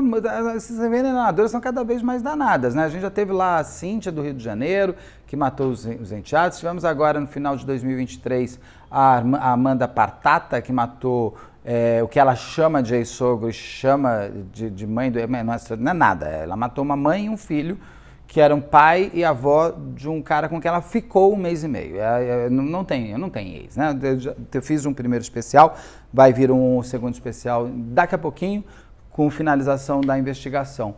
essas envenenadoras são cada vez mais danadas, né? A gente já teve lá a Cíntia do Rio de Janeiro, que matou os, os enteados. Tivemos agora, no final de 2023, a, a Amanda Partata, que matou é, o que ela chama de ex-sogro e chama de, de mãe do. É, não é, nada, ela matou uma mãe e um filho que eram pai e avó de um cara com quem ela ficou um mês e meio. É, é, eu não tem, eu não tenho ex, né? Eu, já, eu, fiz um primeiro especial, vai vir um segundo especial daqui a pouquinho, com finalização da investigação.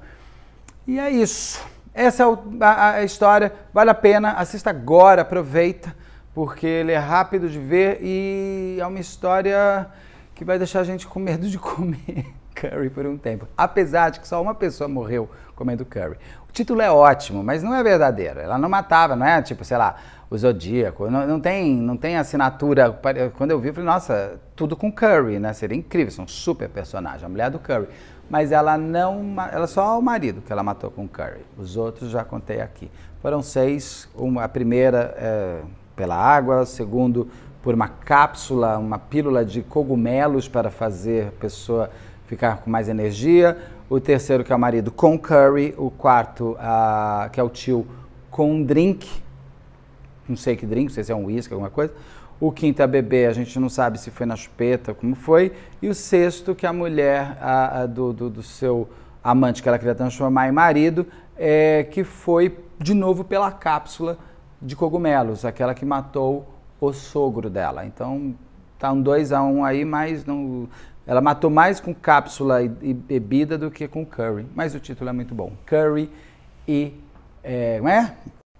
E é isso. Essa é a história, vale a pena, assista agora, aproveita, porque ele é rápido de ver e é uma história que vai deixar a gente com medo de [LAUGHS] comer curry por um tempo. Apesar de que só uma pessoa morreu comendo curry. O título é ótimo, mas não é verdadeiro. Ela não matava, não é tipo, sei lá, o Zodíaco. Não, não tem, não tem assinatura. Quando eu vi, eu falei, nossa, tudo com curry, né? Seria incrível, são um super personagem, a mulher do curry mas ela não, ela só o marido que ela matou com Curry. Os outros já contei aqui. Foram seis, uma, a primeira é, pela água, segundo por uma cápsula, uma pílula de cogumelos para fazer a pessoa ficar com mais energia. O terceiro que é o marido com curry, o quarto a, que é o tio com drink, não sei que drink, não sei se é um uísque, alguma coisa. O quinto é bebê, a gente não sabe se foi na chupeta, como foi. E o sexto, que a mulher a, a, do, do, do, seu amante, que ela queria transformar em marido, é, que foi de novo pela cápsula de cogumelos, aquela que matou o sogro dela. Então, tá um 2 a 1 um aí, mas não, ela matou mais com cápsula e, e, bebida do que com curry. Mas o título é muito bom. Curry e... É, não é?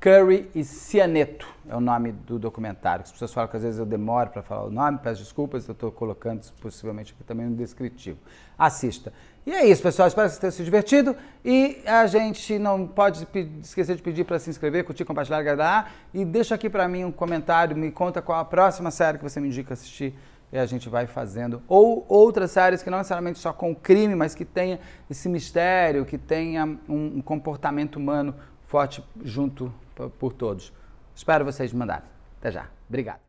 Curry e Cianeto é o nome do documentário. As pessoas falam que às vezes eu demoro para falar o nome, peço desculpas, eu estou colocando possivelmente aqui também no descritivo. Assista. E é isso, pessoal. Espero que vocês tenham se divertido. E a gente não pode esquecer de pedir para se inscrever, curtir, compartilhar, agradar. E deixa aqui para mim um comentário, me conta qual a próxima série que você me indica assistir e a gente vai fazendo. Ou outras séries que não necessariamente só com crime, mas que tenha esse mistério, que tenha um comportamento humano forte junto por todos. Espero vocês me mandarem. Até já. Obrigado.